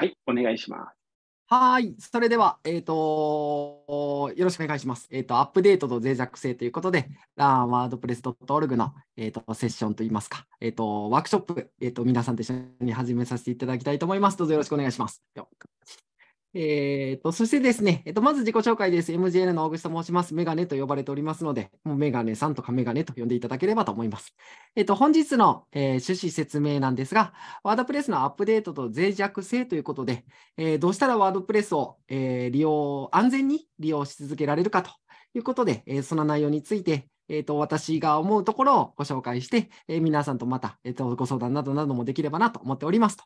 はい、お願いします。はい、それでは、えっ、ー、と、よろしくお願いします。えっ、ー、と、アップデートと脆弱性ということで、ラーワードプレス .org の、えーと、セッションといいますか、えっ、ー、と、ワークショップ、えっ、と、皆さんと一緒に始めさせていただきたいと思います。どうぞよろしくお願いします。えーと、そしてですね、えーと、まず自己紹介です。m g n の大口と申します。メガネと呼ばれておりますので、もうメガネさんとかメガネと呼んでいただければと思います。えーと、本日の、えー、趣旨説明なんですが、ワードプレスのアップデートと脆弱性ということで、えー、どうしたらワードプレスを、えー、利用安全に利用し続けられるかということで、えその内容について、えー、と、私が思うところをご紹介して、えー、皆さんとまた、えっ、ー、と、ご相談などなどもできればなと思っております。と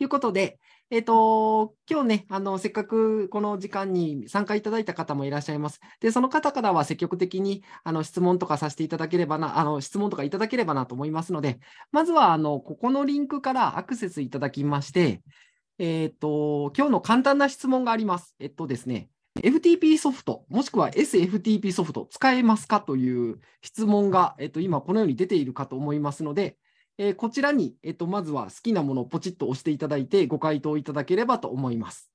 いうことで、えっ、と、今日ね、あの、せっかくこの時間に参加いただいた方もいらっしゃいます。で、その方からは積極的に、あの、質問とかさせていただければな、あの、質問とかいただければなと思いますので、まずは、あの、ここのリンクからアクセスいただきまして、えっ、と、今日の簡単な質問があります。えっとですね、FTP ソフト、もしくは SFTP ソフト、使えますかという質問が、えっと、今、このように出ているかと思いますので、えー、こちらに、えっと、まずは好きなものをポチッと押していただいて、ご回答いただければと思います。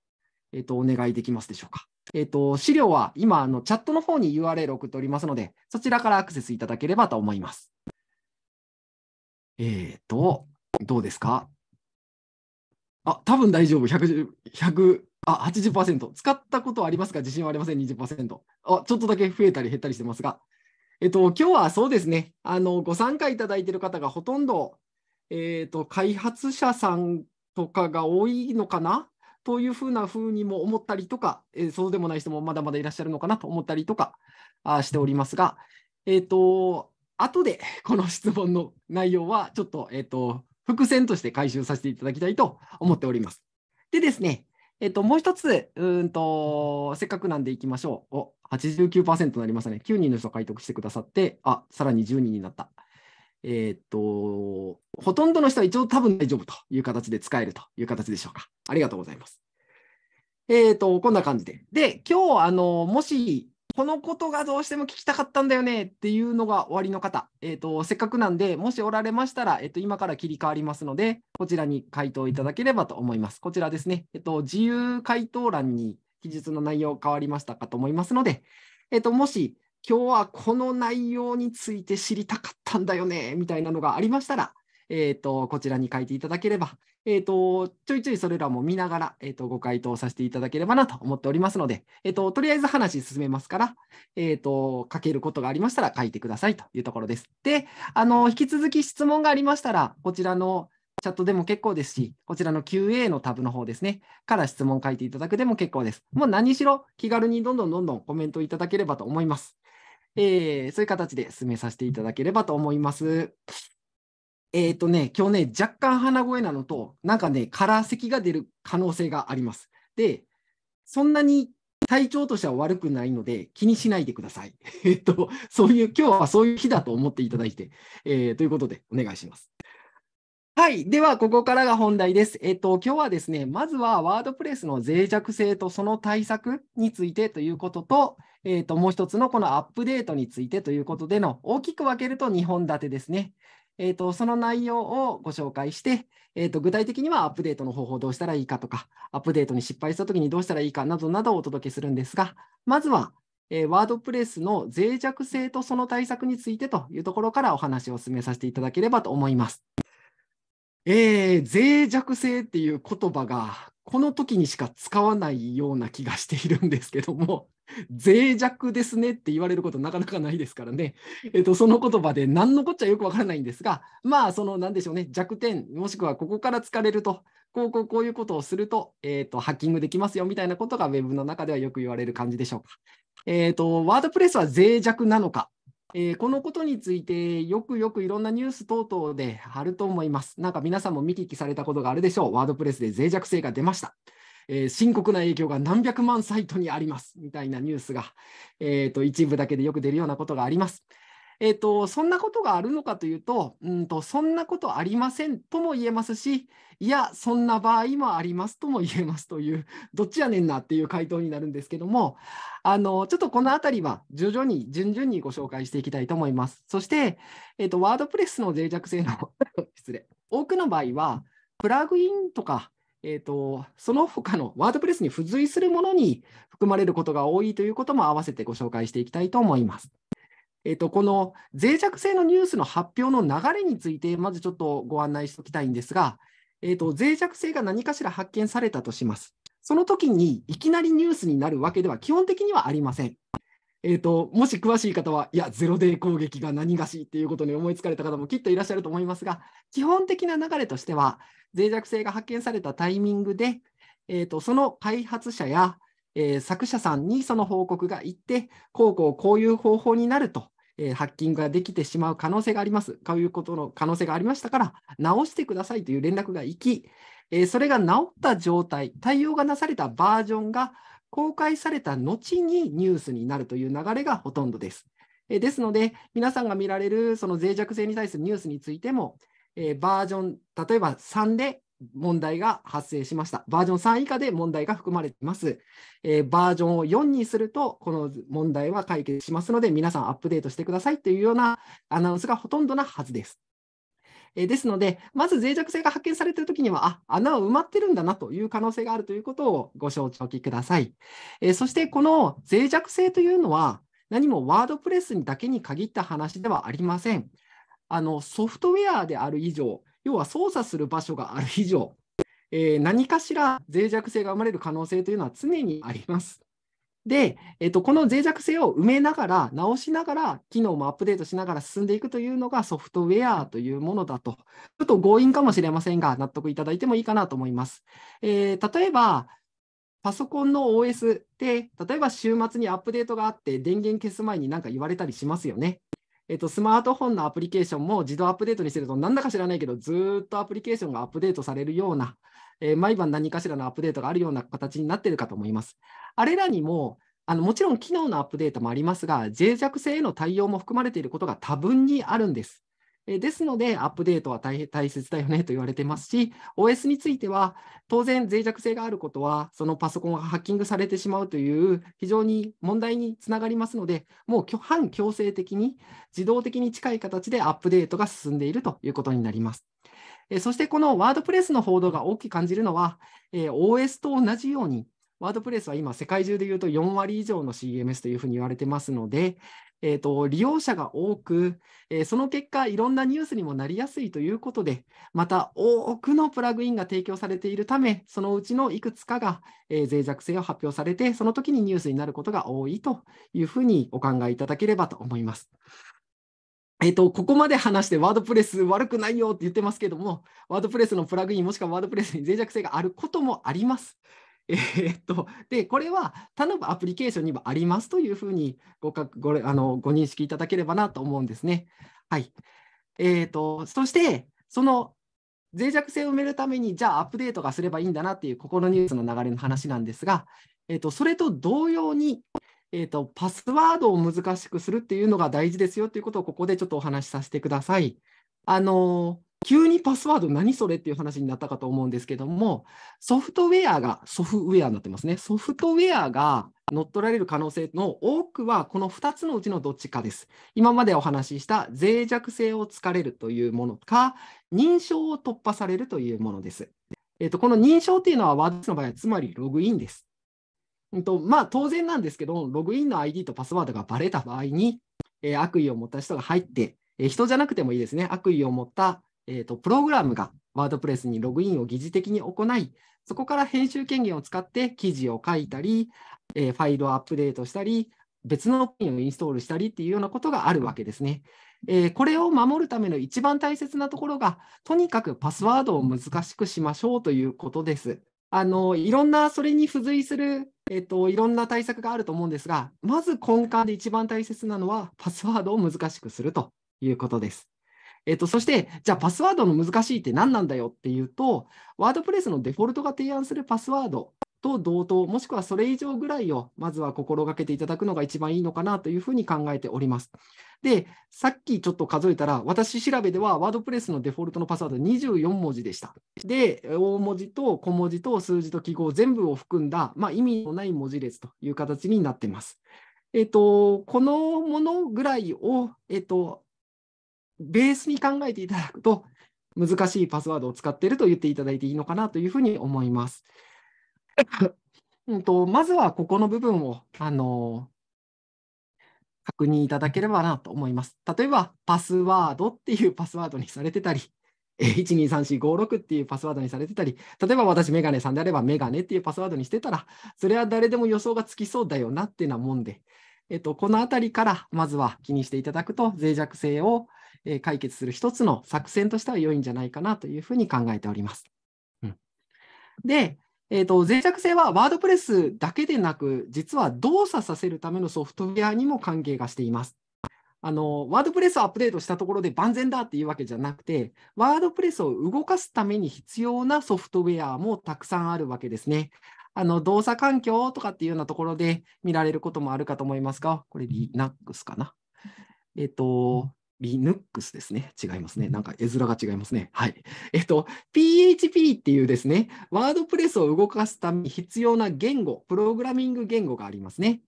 えっと、お願いできますでしょうか。えっと、資料は今、あのチャットの方に URL 送っておりますので、そちらからアクセスいただければと思います。えっ、ー、と、どうですかあ、多分大丈夫、100、100あ、80%。使ったことはありますか自信はありません、20%。あ、ちょっとだけ増えたり減ったりしてますが。えっと、今日はそうですね、あの、ご参加いただいている方がほとんど、えっと、開発者さんとかが多いのかなというふうなふうにも思ったりとか、えー、そうでもない人もまだまだいらっしゃるのかなと思ったりとかあしておりますが、えっ、ー、と、後でこの質問の内容はちょっと、えっ、ー、と、伏線として回収させていただきたいと思っております。でですね、えっと、もう一つうんと、せっかくなんでいきましょう。お89%になりましたね。9人の人が解読してくださって、あさらに10人になった。えっと、ほとんどの人は一応多分大丈夫という形で使えるという形でしょうか。ありがとうございます。えー、っと、こんな感じで。で、今日、あの、もし、このことがどうしても聞きたかったんだよねっていうのが終わりの方、えーと、せっかくなんで、もしおられましたら、えーと、今から切り替わりますので、こちらに回答いただければと思います。こちらですね、えーと、と自由回答欄に記述の内容変わりましたかと思いますので、えー、ともし今日はこの内容について知りたかったんだよねみたいなのがありましたら、えー、とこちらに書いていただければ、えっ、ー、と、ちょいちょいそれらも見ながら、えっ、ー、と、ご回答させていただければなと思っておりますので、えっ、ー、と、とりあえず話進めますから、えっ、と、書けることがありましたら書いてくださいというところです。で、あの、引き続き質問がありましたら、こちらのチャットでも結構ですし、こちらの QA のタブの方ですね、から質問書いていただくでも結構です。もう何しろ気軽にどんどんどんどんコメントいただければと思います。えー、そういう形で進めさせていただければと思います。えっ、ー、とね、今日ね、若干鼻声なのと、なんかね、カラー咳が出る可能性があります。で、そんなに体調としては悪くないので、気にしないでください。えっと、そういう、今日はそういう日だと思っていただいて、えー、ということで、お願いします。はい。では、ここからが本題です。えっと、今日はですね、まずはワードプレスの脆弱性とその対策についてということと、えっと、もう一つのこのアップデートについてということでの、大きく分けると2本立てですね。えーと、その内容をご紹介して、えーと、具体的にはアップデートの方法どうしたらいいかとか、アップデートに失敗したときにどうしたらいいかなどなどをお届けするんですが、まずは、えー、ワードプレスの脆弱性とその対策についてというところからお話を進めさせていただければと思います。えー、脆弱性っていう言葉がこの時にしか使わないような気がしているんですけども脆弱ですねって言われることなかなかないですからね、えっと、その言葉で何のこっちゃよくわからないんですが、まあ、その何でしょうね、弱点、もしくはここから疲れると、こうこうこういうことをすると、えっと、ハッキングできますよみたいなことが Web の中ではよく言われる感じでしょうか。えっと、ワードプレスは脆弱なのか、えー、このことについてよくよくいろんなニュース等々であると思います。なんか皆さんも見聞きされたことがあるでしょう。ワードプレスで脆弱性が出ました。えー、深刻な影響が何百万サイトにありますみたいなニュースが、えーと、一部だけでよく出るようなことがあります。えーと、そんなことがあるのかというとうんと、そんなことありませんとも言えますし、いや、そんな場合もありますとも言えますという、どっちやねんなっていう回答になるんですけども、あのちょっとこのあたりは徐々に、順々にご紹介していきたいと思います。そして、えーとワードプレスの脆弱性の 失礼、多くの場合は、プラグインとか、えーと、その他のワードプレスに付随するものに含まれることが多いということも合わせてご紹介していきたいと思います。えーと、とこの脆弱性のニュースの発表の流れについて、まずちょっとご案内しておきたいんですが、えーと、脆弱性が何かしら発見されたとします。その時にいきなりニュースになるわけでは基本的にはありません。えーと、もし詳しい方はいやゼロデー攻撃が何がしっていうことに思いつかれた方もきっといらっしゃると思いますが基本的な流れとしては脆弱性が発見されたタイミングで、えーと、その開発者や、えー、作者さんにその報告がいってこうこうこういう方法になると、えー、ハッキングができてしまう可能性がありますこういうことの可能性がありましたから直してくださいという連絡がいき、えー、それが直った状態対応がなされたバージョンが公開された後にニュースになるという流れがほとんどです。えですので、皆さんが見られるその脆弱性に対するニュースについても、えバージョン、例えば3で問題が発生しました。バージョン3以下で問題が含まれています、えバージョンを4にすると、この問題は解決しますので、皆さんアップデートしてくださいというようなアナウンスがほとんどなはずです。えですので、まず脆弱性が発見されているときには、あ、穴を埋まってるんだなという可能性があるということをご承知おきください。えそして、この脆弱性というのは、何もワードプレスにだけに限った話ではありません。あのソフトウェアである以上、要は操作する場所がある以上、えー、何かしら脆弱性が生まれる可能性というのは常にあります。で、えっと、この脆弱性を埋めながら、直しながら、機能もアップデートしながら進んでいくというのがソフトウェアというものだと、ちょっと強引かもしれませんが、納得いただいてもいいかなと思います。えー、例えば、パソコンの OS で、例えば週末にアップデートがあって、電源消す前に何か言われたりしますよね。えっと、スマートフォンのアプリケーションも自動アップデートにしてると、なんだか知らないけど、ずっとアプリケーションがアップデートされるような、えー、毎晩何かしらのアップデートがあるような形になっているかと思います。あれらにもあのもちろん機能のアップデートもありますが、脆弱性への対応も含まれていることが多分にあるんです。えですので、アップデートは大大切だよねと言われてますし、OS については、当然脆弱性があることは、そのパソコンがハッキングされてしまうという、非常に問題につながりますので、もう反強制的に、自動的に近い形でアップデートが進んでいるということになります。そしてこのワードプレスの報道が大きく感じるのは、OS と同じように、ワードプレスは今、世界中でいうと4割以上の CMS というふうに言われてますので、えーと利用者が多く、えー、その結果、いろんなニュースにもなりやすいということで、また多くのプラグインが提供されているため、そのうちのいくつかが、えー、脆弱性を発表されて、その時にニュースになることが多いというふうにお考えいただければと思います。えっ、と、ここまで話してワードプレス悪くないよって言ってますけども、ワードプレスのプラグインもしくはワードプレスに脆弱性があることもあります。えー、っと、で、これは他のアプリケーションにもありますというふうにごかごあのご認識いただければなと思うんですね。はい。えー、っと、そして、その脆弱性を埋めるために、じゃあアップデートがすればいいんだなっていう心ニュースの流れの話なんですが、えー、っと、それと同様に、えーと、パスワードを難しくするっていうのが大事ですよということをここでちょっとお話しさせてください。あの急にパスワード何それっていう話になったかと思うんですけども、ソフトウェアが、ソフウェアになってますね。ソフトウェアが乗っ取られる可能性の多くは、この2つのうちのどっちかです。今までお話しした脆弱性をつかれるというものか、認証を突破されるというものです。えー、と、この認証っていうのは、ワードの場合は、つまりログインです。んとまあ、当然なんですけど、ログインの ID とパスワードがばれた場合に、えー、悪意を持った人が入って、えー、人じゃなくてもいいですね、悪意を持った、えーと、プログラムがワードプレスにログインを疑似的に行い、そこから編集権限を使って記事を書いたり、えー、ファイルをアップデートしたり、別のインをインストールしたりっていうようなことがあるわけですね。えー、これを守るための一番大切なところが、とにかくパスワードを難しくしましょうということです。あのいろんなそれに付随する、えっと、いろんな対策があると思うんですが、まず根幹で一番大切なのは、パスワードを難しくするということです。えっと、そして、じゃあパスワードの難しいって何なんだよっていうと、ワードプレスのデフォルトが提案するパスワードと同等、もしくはそれ以上ぐらいを、まずは心がけていただくのが一番いいのかなというふうに考えております。で、さっきちょっと数えたら、私調べでは、ワードプレスのデフォルトのパスワード24文字でした。で、大文字と小文字と数字と記号全部を含んだ、まあ、意味のない文字列という形になっています。えっと、このものぐらいを、えっと、ベースに考えていただくと、難しいパスワードを使っていると言っていただいていいのかなというふうに思います。うんとまずはここの部分をあの確認いただければなと思います。例えば、パスワードっていうパスワードにされてたり、123456 っていうパスワードにされてたり、例えば私、メガネさんであれば、メガネっていうパスワードにしてたら、それは誰でも予想がつきそうだよなっていうなもんで、えっと、このあたりからまずは気にしていただくと、脆弱性を解決する一つの作戦としては良いんじゃないかなというふうに考えております。うん、で、えーと、と脆弱性はワードプレスだけでなく、実は動作させるためのソフトウェアにも関係がしています。あのワードプレスをアップデートしたところで万全だっていうわけじゃなくて、ワードプレスを動かすために必要なソフトウェアもたくさんあるわけですね。あの動作環境とかっていうようなところで見られることもあるかと思いますが、これ Linux かな。えっ、ー、と、Linux ですね。違いますね。なんか絵面が違いますね。はい。えっと、PHP っていうですね、ワードプレスを動かすために必要な言語、プログラミング言語がありますね。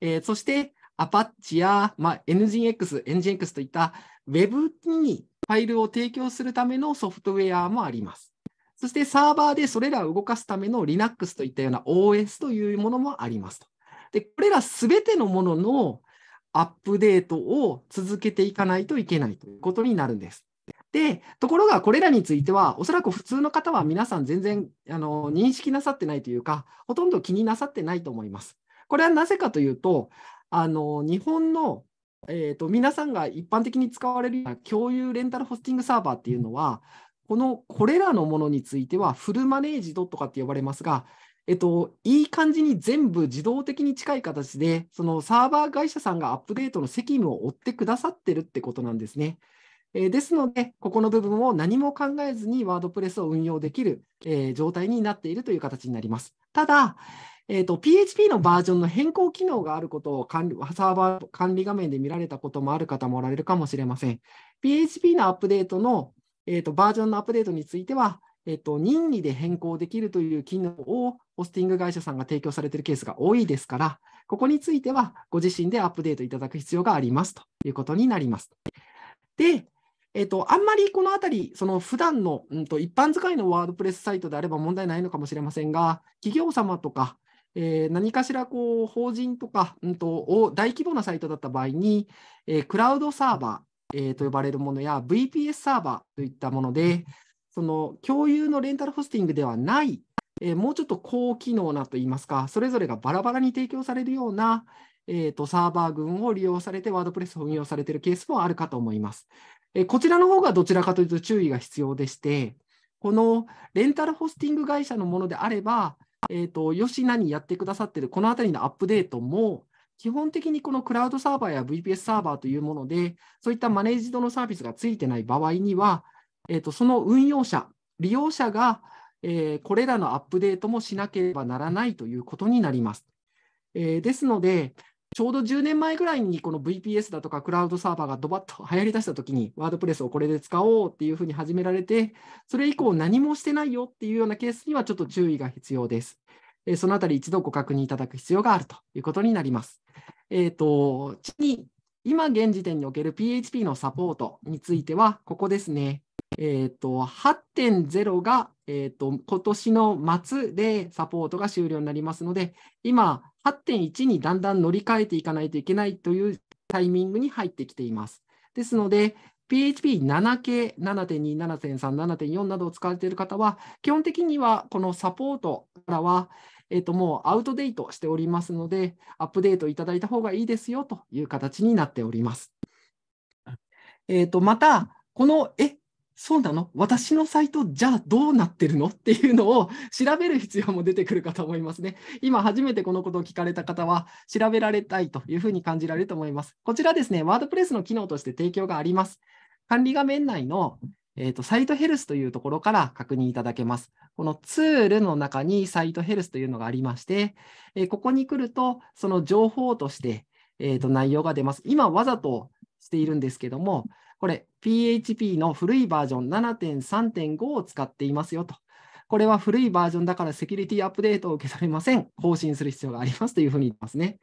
えー、そして、Apache や、まあ、NGX、NGX といった Web にファイルを提供するためのソフトウェアもあります。そしてサーバーでそれらを動かすための Linux といったような OS というものもありますと。で、これらすべてのもののアップデートを続けていかないといけないということになるんです。で、ところがこれらについては、おそらく普通の方は皆さん全然あの認識なさってないというか、ほとんど気になさってないと思います。これはなぜかというと、あの日本の、えーと、皆さんが一般的に使われる共有レンタルホスティングサーバーっていうのは、このこれらのものについてはフルマネージドとかって呼ばれますが、えっと、いい感じに全部自動的に近い形で、そのサーバー会社さんがアップデートの責務を負ってくださってるってことなんですね。えー、ですので、ここの部分を何も考えずにワードプレスを運用できる、えー、状態になっているという形になります。ただ、えーと、PHP のバージョンの変更機能があることを管理サーバー管理画面で見られたこともある方もおられるかもしれません。PHP のアップデートの、えーとバージョンのアップデートについては、えっと、任意で変更できるという機能をホスティング会社さんが提供されているケースが多いですから、ここについてはご自身でアップデートいただく必要がありますということになります。で、えっと、あんまりこのあたり、その普段の、うんと、一般使いのワードプレスサイトであれば問題ないのかもしれませんが、企業様とか、えー、何かしらこう法人とか、うんと、大規模なサイトだった場合に、えー、クラウドサーバー、えー、と呼ばれるものや VPS サーバーといったもので、その共有のレンタルホスティングではない、えー、もうちょっと高機能なといいますか、それぞれがバラバラに提供されるような、えーと、サーバー群を利用されて、ワードプレスを運用されているケースもあるかと思います。えー、こちらの方がどちらかというと注意が必要でして、このレンタルホスティング会社のものであれば、えーと、と吉にやってくださっているこのあたりのアップデートも、基本的にこのクラウドサーバーや VPS サーバーというもので、そういったマネージドのサービスがついてない場合には、えーと、その運用者、利用者が、えー、これらのアップデートもしなければならないということになります。えー、ですので、ちょうど10年前ぐらいにこの VPS だとかクラウドサーバーがドバッと流行りだしたときに、ワードプレスをこれで使おうっていうふうに始められて、それ以降何もしてないよっていうようなケースにはちょっと注意が必要です。えー、そのあたり一度ご確認いただく必要があるということになります。えっ、ー、と、次に今現時点における PHP のサポートについては、ここですね。えーと、8.0が、えーと、今年の末でサポートが終了になりますので、今、8.1にだんだん乗り換えていかないといけないというタイミングに入ってきています。ですので、PHP7 系、7.2、7.3、7.4などを使われている方は、基本的にはこのサポートからは、えー、ともうアウトデートしておりますので、アップデートいただいた方がいいですよという形になっております。えー、とまた、この、え、そうなの私のサイト、じゃあどうなってるのっていうのを調べる必要も出てくるかと思いますね。今、初めてこのことを聞かれた方は、調べられたいというふうに感じられると思います。こちらですね、ワードプレスの機能として提供があります。管理画面内の、えーと、サイトヘルスというところから確認いただけます。このツールの中にサイトヘルスというのがありまして、えー、ここに来ると、その情報として、えーと内容が出ます。今、わざとしているんですけども、これ PHP の古いバージョン7.3.5を使っていますよと。これは古いバージョンだからセキュリティアップデートを受けされません。更新する必要がありますというふうに言いますね。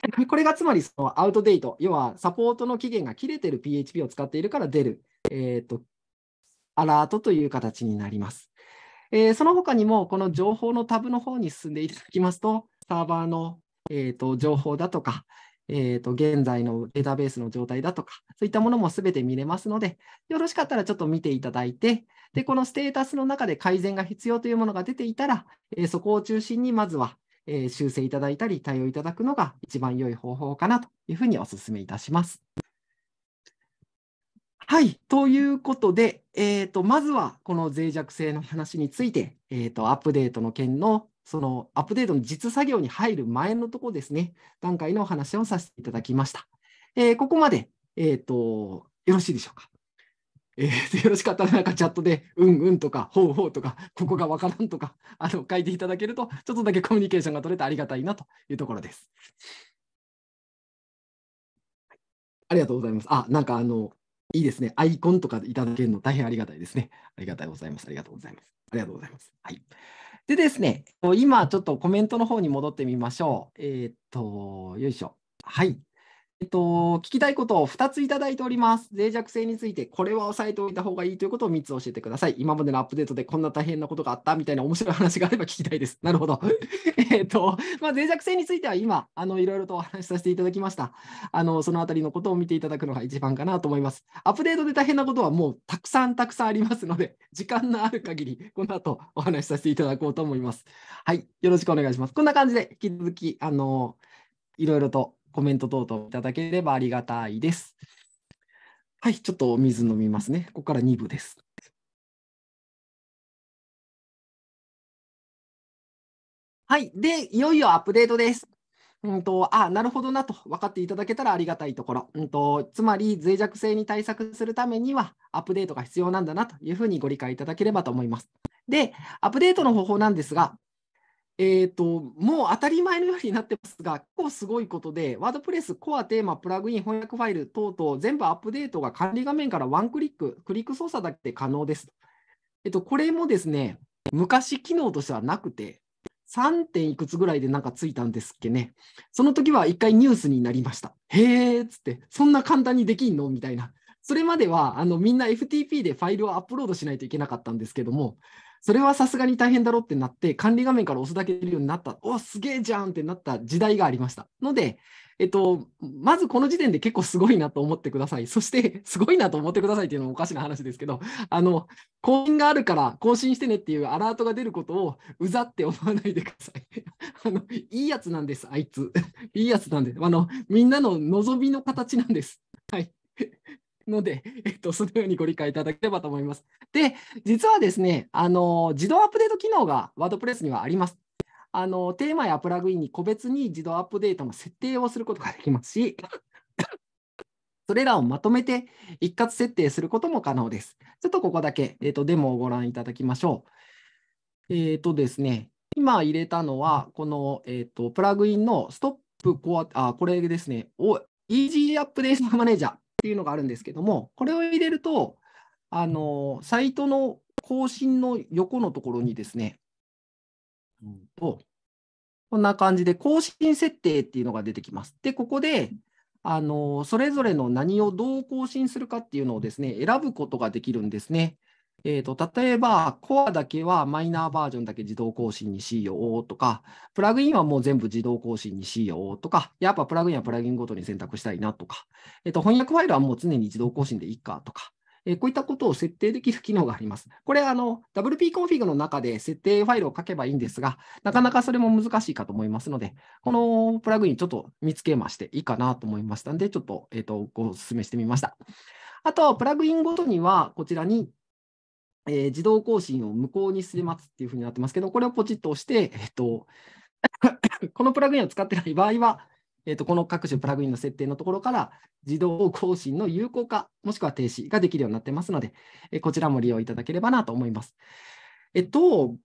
これがつまりそのアウトデート、要はサポートの期限が切れている PHP を使っているから出る、えーと、アラートという形になります。えー、その他にも、この情報のタブの方に進んでいただきますと、サーバーの、えーと情報だとか、えー、と現在のデータベースの状態だとか、そういったものもすべて見れますので、よろしかったらちょっと見ていただいて、でこのステータスの中で改善が必要というものが出ていたら、えー、そこを中心にまずは、えー、修正いただいたり、対応いただくのが一番良い方法かなというふうにお勧めいたします。はい。ということで、えーと、まずはこの脆弱性の話について、えーとアップデートの件のそのアップデートの実作業に入る前のところですね、段階のお話をさせていただきました。えー、ここまで、えーと、よろしいでしょうか。えー、よろしかったらなんかチャットで、うんうんとか、ほうほうとか、ここがわからんとかあの書いていただけると、ちょっとだけコミュニケーションが取れてありがたいなというところです。ありがとうございます。あ、なんかあの、いいですね。アイコンとかいただけるの大変ありがたいですね。ありがとうございます。ありがとうございます。ありがとうございます。はい。でですね、今ちょっとコメントの方に戻ってみましょう。えー、っと、よいしょ。はい。えっと、聞きたいことを2ついただいております。脆弱性について、これは押さえておいた方がいいということを3つ教えてください。今までのアップデートでこんな大変なことがあったみたいな面白い話があれば聞きたいです。なるほど。えっと、まあ、脆弱性については今、あの、いろいろとお話しさせていただきました。あの、そのあたりのことを見ていただくのが一番かなと思います。アップデートで大変なことはもうたくさんたくさんありますので、時間のある限り、この後お話しさせていただこうと思います。はい。よろしくお願いします。こんな感じで、引き続き、あの、いろいろとコメント等々いただければありがたいです。はい、ちょっとお水飲みますね。ここから2部です。はい、で、いよいよアップデートです。うんと、あなるほどなと分かっていただけたらありがたいところ、うんと、つまり脆弱性に対策するためにはアップデートが必要なんだなというふうにご理解いただければと思います。で、アップデートの方法なんですが、えーと、もう当たり前のようになってますが、結構すごいことで、ワードプレス、コア、テーマ、プラグイン、翻訳ファイル等々、全部アップデートが管理画面からワンクリック、クリック操作だけで可能です。えっと、これもですね、昔機能としてはなくて、3. 点いくつぐらいでなんかついたんですっけね。その時は1回ニュースになりました。へーっつって、そんな簡単にできんのみたいな。それまではあのみんな FTP でファイルをアップロードしないといけなかったんですけども、それはさすがに大変だろうってなって、管理画面から押すだけでいるようになった、おすげえじゃんってなった時代がありました。ので、えっと、まずこの時点で結構すごいなと思ってください。そして、すごいなと思ってくださいっていうのもおかしな話ですけど、あの、更新があるから更新してねっていうアラートが出ることをうざって思わないでください。あの、いいやつなんです、あいつ。いいやつなんです。あの、みんなの望みの形なんです。はい。ので、えっと、そのようにご理解いただければと思います。で、実はですね、あの自動アップデート機能が WordPress にはあります。あのテーマやプラグインに個別に自動アップデートの設定をすることができますし、それらをまとめて一括設定することも可能です。ちょっとここだけ、えーと、デモをご覧いただきましょう。えっ、ー、とですね、今入れたのは、この、えーと、プラグインのストップコア、あ、これですね、を e ージーアップデートマネージャー。っていうのがあるんですけども、これを入れると、あのサイトの更新の横のところにですね、うんと、こんな感じで更新設定っていうのが出てきます。で、ここで、あのそれぞれの何をどう更新するかっていうのをですね、選ぶことができるんですね。えーと、例えば、コアだけはマイナーバージョンだけ自動更新にしようとか、プラグインはもう全部自動更新にしようとか、やっぱプラグインはプラグインごとに選択したいなとか、えーと、翻訳ファイルはもう常に自動更新でいいかとか、えー、こういったことを設定できる機能があります。これあの、w p コンフィグの中で設定ファイルを書けばいいんですが、なかなかそれも難しいかと思いますので、このプラグインちょっと見つけましていいかなと思いましたので、ちょっと,、えーと、ごお勧めしてみました。あと、プラグインごとには、こちらにえー、自動更新を無効にすれますっていうふうになってますけど、これをポチッと押して、えっと、このプラグインを使ってない場合は、えっと、この各種プラグインの設定のところから、自動更新の有効化、もしくは停止ができるようになってますので、えこちらも利用いただければなと思います。えっと、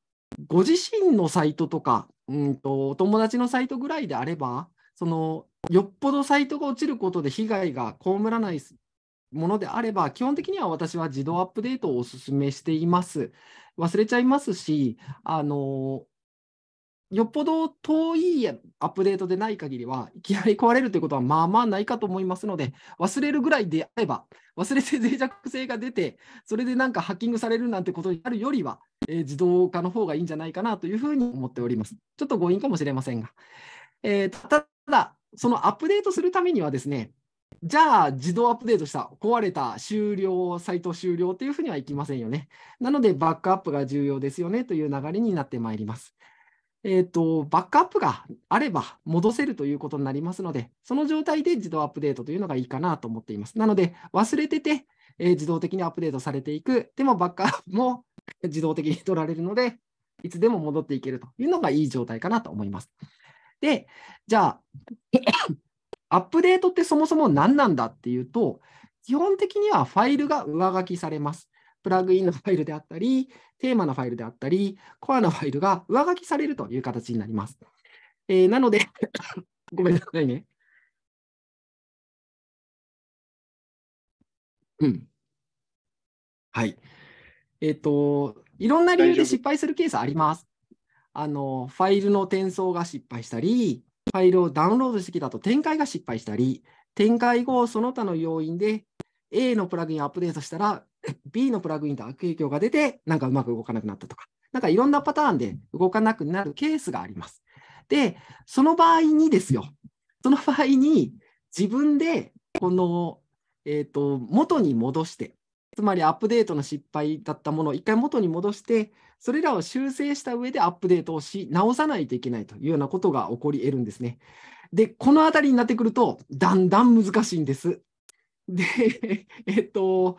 ご自身のサイトとか、うんと、お友達のサイトぐらいであれば、そのよっぽどサイトが落ちることで被害が被らないものであれば、基本的には私は自動アップデートをお勧めしています。忘れちゃいますし、あのよっぽど遠いアップデートでない限りは、いきなり壊れるということはまあまあないかと思いますので、忘れるぐらいであれば、忘れて脆弱性が出て、それでなんかハッキングされるなんてことになるよりは、えー、自動化の方がいいんじゃないかなというふうに思っております。ちょっと強引かもしれませんが。えー、ただ、そのアップデートするためにはですね、じゃあ自動アップデートした、壊れた、終了、サイト終了というふうにはいきませんよね。なので、バックアップが重要ですよねという流れになってまいります。えーと、とバックアップがあれば戻せるということになりますので、その状態で自動アップデートというのがいいかなと思っています。なので、忘れてて、えー、自動的にアップデートされていく、でもバックアップも 自動的に取られるので、いつでも戻っていけるというのがいい状態かなと思います。で、じゃあ、アップデートってそもそも何なんだっていうと、基本的にはファイルが上書きされます。プラグインのファイルであったり、テーマのファイルであったり、コアのファイルが上書きされるという形になります。えー、なので ごめんなさいね。うん。はい。えっ、ー、と、いろんな理由で失敗するケースあります。あの、ファイルの転送が失敗したり、ファイルをダウンロードしてきたと展開が失敗したり、展開後、その他の要因で A のプラグインをアップデートしたら、B のプラグインと悪影響が出て、なんかうまく動かなくなったとか、なんかいろんなパターンで動かなくなるケースがあります。で、その場合にですよ、その場合に自分でこの、えーと、と元に戻して、つまりアップデートの失敗だったものを一回元に戻して、それらを修正した上でアップデートをし直さないといけないというようなことが起こり得るんですね。で、このあたりになってくると、だんだん難しいんです。で、えっと、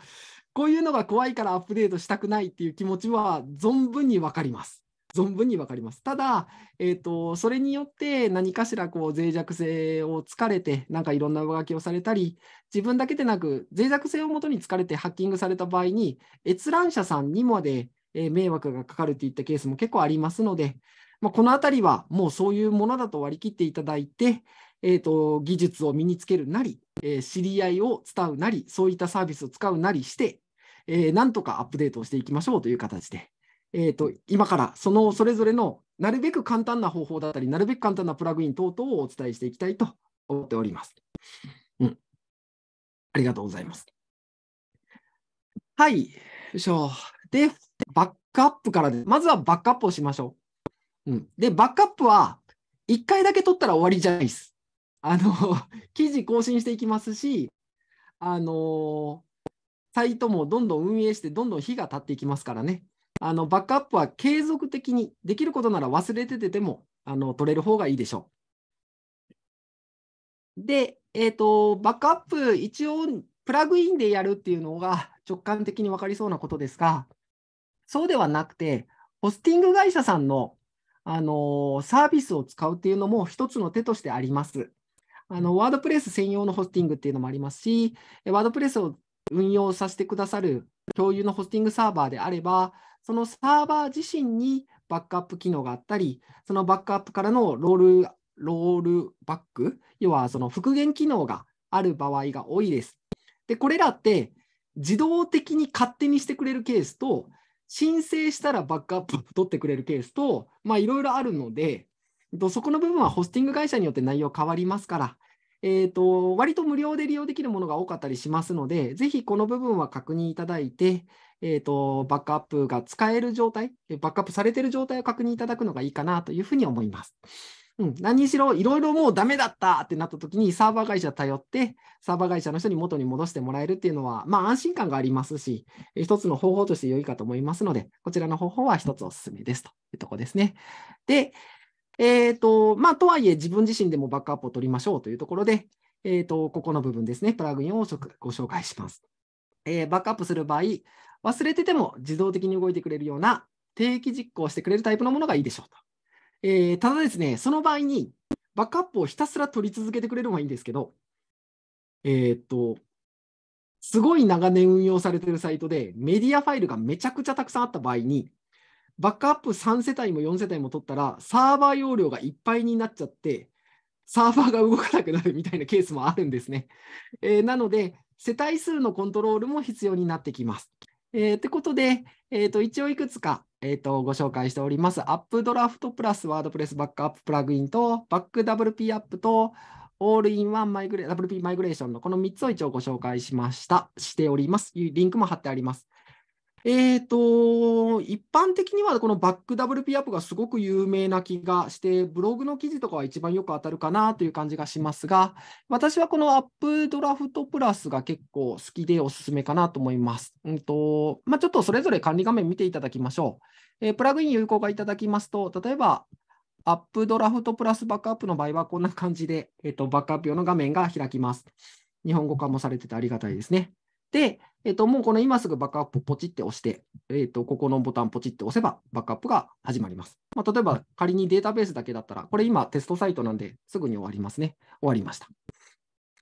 こういうのが怖いからアップデートしたくないっていう気持ちは存分にわかります。存分にわかります。ただ、えーと、それによって何かしらこう脆弱性を突かれて、なんかいろんな上書きをされたり、自分だけでなく、脆弱性をもとに疲かれてハッキングされた場合に、閲覧者さんにまで、え迷惑がかかるといったケースも結構ありますので、まあ、このあたりはもうそういうものだと割り切っていただいて、えーと、と技術を身につけるなり、えー、知り合いを伝うなり、そういったサービスを使うなりして、えー、なんとかアップデートをしていきましょうという形で、えーと、今からそのそれぞれのなるべく簡単な方法だったり、なるべく簡単なプラグイン等々をお伝えしていきたいと思っております。うん、ありがとうございます。はい、よいしょ。で、バックアップからです。まずはバックアップをしましょう。うん、で、バックアップは1回だけ取ったら終わりじゃないです。あの、記事更新していきますし、あの、サイトもどんどん運営して、どんどん日が経っていきますからね。あのバックアップは継続的にできることなら忘れてててもあの取れる方がいいでしょう。で、えーと、バックアップ一応プラグインでやるっていうのが直感的に分かりそうなことですがそうではなくてホスティング会社さんのあのサービスを使うっていうのも一つの手としてあります。あのワードプレス専用のホスティングっていうのもありますし、ワードプレスを運用させてくださる共有のホスティングサーバーであれば、そのサーバー自身にバックアップ機能があったり、そのバックアップからのロールロールバック、要はその復元機能がある場合が多いです。で、これらって自動的に勝手にしてくれるケースと、申請したらバックアップ取ってくれるケースと、まあいろいろあるので、そこの部分はホスティング会社によって内容変わりますから、えーと、と割と無料で利用できるものが多かったりしますので、ぜひこの部分は確認いただいて、えーと、バックアップが使える状態、バックアップされてる状態を確認いただくのがいいかなというふうに思います。うん、何にしろいろいろもうダメだったってなった時にサーバー会社頼ってサーバー会社の人に元に戻してもらえるっていうのは、まあ、安心感がありますし一つの方法として良いかと思いますのでこちらの方法は一つおすすめですというとこですね。で、えーとまあ、とはいえ自分自身でもバックアップを取りましょうというところで、えーと、とここの部分ですねプラグインをご紹介します。えー、バックアップする場合、忘れてても自動的に動いてくれるような定期実行してくれるタイプのものがいいでしょうと。えー、ただですね、その場合にバックアップをひたすら取り続けてくれるのはいいんですけど、えー、っと、すごい長年運用されてるサイトでメディアファイルがめちゃくちゃたくさんあった場合に、バックアップ3世帯も4世帯も取ったら、サーバー容量がいっぱいになっちゃって、サーバーが動かなくなるみたいなケースもあるんですね。えー、なので、世帯数のコントロールも必要になってきます。えー、ってことで、えーと、一応いくつか、えーと、とご紹介しております。アップドラフトプラスワードプレスバックアッププラグインと、バック WP アップと、オールインワンマイグレ WP マイグレーションのこの3つを一応ご紹介しました、しております。リンクも貼ってあります。えっ、ー、と、一般的にはこのバック WP アップがすごく有名な気がして、ブログの記事とかは一番よく当たるかなという感じがしますが、私はこのアップドラフトプラスが結構好きでおすすめかなと思います。うんとまあ、ちょっとそれぞれ管理画面見ていただきましょう。えー、プラグイン有効化いただきますと、例えば、アップドラフトプラスバックアップの場合はこんな感じで、えーとバックアップ用の画面が開きます。日本語化もされててありがたいですね。で、えっと、もうこの今すぐバックアップポチって押して、えっと、ここのボタンポチって押せば、バックアップが始まります。まあ、例えば、仮にデータベースだけだったら、これ今テストサイトなんですぐに終わりますね。終わりました。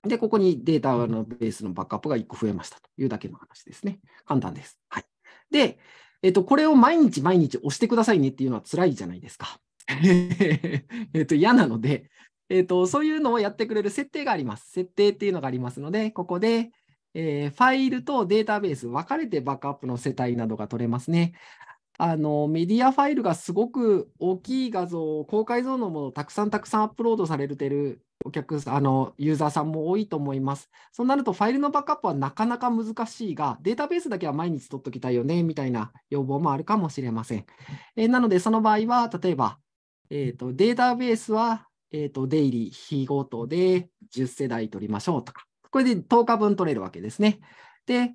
で、ここにデータのベースのバックアップが1個増えましたというだけの話ですね。簡単です。はい。で、えっと、これを毎日毎日押してくださいねっていうのは辛いじゃないですか。えっと、嫌なので、えっと、そういうのをやってくれる設定があります。設定っていうのがありますので、ここで、えー、ファイルとデータベース、分かれてバックアップの世帯などが取れますね。あのメディアファイルがすごく大きい画像、高解像のものをたくさんたくさんアップロードされてるお客あのユーザーさんも多いと思います。そうなると、ファイルのバックアップはなかなか難しいが、データベースだけは毎日取っときたいよねみたいな要望もあるかもしれません。えー、なので、その場合は、例えば、えーと、データベースは、えーと、とデイリー、日ごとで10世代取りましょうとか、これで10日分取れるわけですね。で、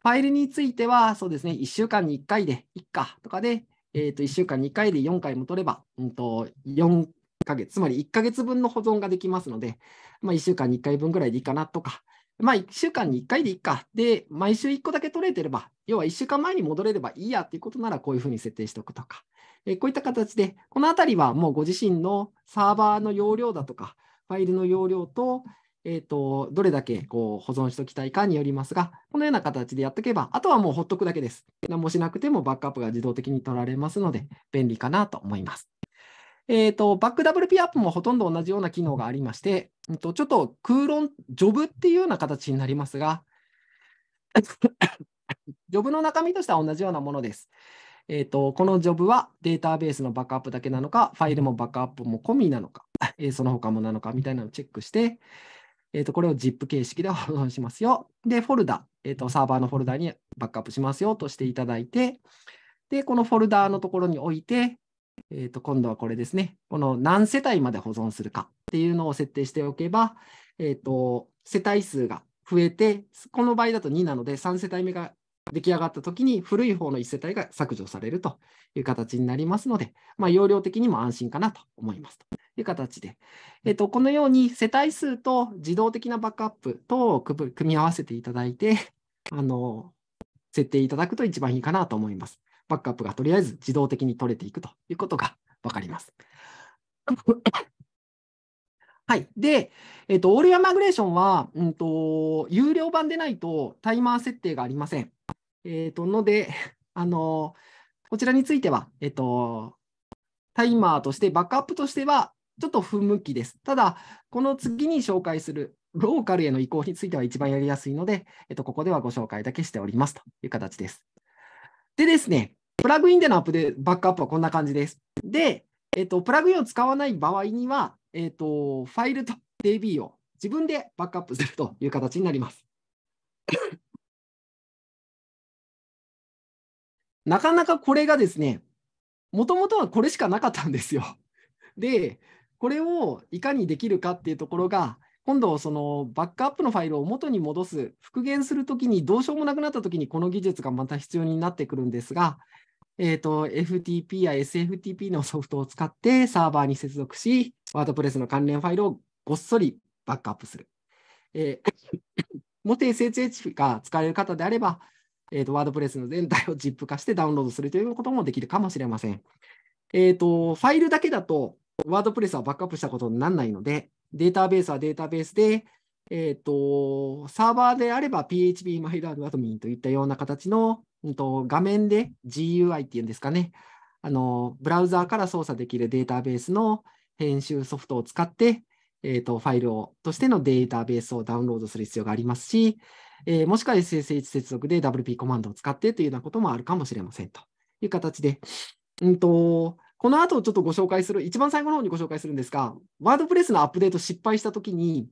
ファイルについては、そうですね、1週間に1回でいっかとかで、えー、と1週間に1回で4回も取れば、うんと、4ヶ月、つまり1ヶ月分の保存ができますので、まあ、1週間に1回分ぐらいでいいかなとか、まあ、1週間に1回でいいか。で、毎週1個だけ取れてれば、要は1週間前に戻れればいいやっていうことなら、こういうふうに設定しておくとか、えこういった形で、このあたりはもうご自身のサーバーの容量だとか、ファイルの容量と、えーと、どれだけこう保存しておきたいかによりますが、このような形でやっておけば、あとはもうほっとくだけです。何もしなくてもバックアップが自動的に取られますので、便利かなと思います。えーと、バック WP アップもほとんど同じような機能がありまして、えー、とちょっと空論、ジョブっていうような形になりますが、ジョブの中身としては同じようなものです。えーと、とこのジョブはデータベースのバックアップだけなのか、ファイルもバックアップも込みなのか、えー、その他もなのかみたいなのをチェックして、えー、とこれを ZIP 形式で 保存しますよ。で、フォルダ、えー、とサーバーのフォルダにバックアップしますよとしていただいて、で、このフォルダのところに置いて、えー、と今度はこれですね、この何世帯まで保存するかっていうのを設定しておけば、えー、と世帯数が増えて、この場合だと2なので、3世帯目が出来上がったときに、古い方の1世帯が削除されるという形になりますので、まあ、容量的にも安心かなと思いますと。いう形で、えっと、このように世帯数と自動的なバックアップと組み合わせていただいて、あの、設定いただくと一番いいかなと思います。バックアップがとりあえず自動的に取れていくということが分かります。はい。で、えっと、オールヤマグレーションは、うんと、有料版でないとタイマー設定がありません。えっと、ので、あの、こちらについては、えっと、タイマーとして、バックアップとしては、ちょっと不向きです。ただ、この次に紹介するローカルへの移行については一番やりやすいので、えっと、ここではご紹介だけしておりますという形です。でですね、プラグインでのアップデバックアップはこんな感じです。で、えっと、プラグインを使わない場合には、えっと、ファイルと DB を自分でバックアップするという形になります。なかなかこれがですね、もともとはこれしかなかったんですよ。で、これをいかにできるかっていうところが今度そのバックアップのファイルを元に戻す復元するときにどうしようもなくなったときにこの技術がまた必要になってくるんですが、えーと、FTP や SFTP のソフトを使ってサーバーに接続しワードプレスの関連ファイルをごっそりバックアップする。えー もて SSH が使われる方であれば、えーと、ワードプレスの全体を ZIP 化してダウンロードするということもできるかもしれません。えーとファイルだけだとワードプレスはバックアップしたことにならないので、データベースはデータベースで、えっ、ー、と、サーバーであれば PHP マイラードアトミンといったような形の、うん、と画面で GUI っていうんですかね、あの、ブラウザーから操作できるデータベースの編集ソフトを使って、えっ、ー、と、ファイルをとしてのデータベースをダウンロードする必要がありますし、えー、もしくは SSH 接続で WP コマンドを使ってというようなこともあるかもしれませんという形で、うんと、この後ちょっとご紹介する、一番最後の方にご紹介するんですが、ワードプレスのアップデート失敗したときに、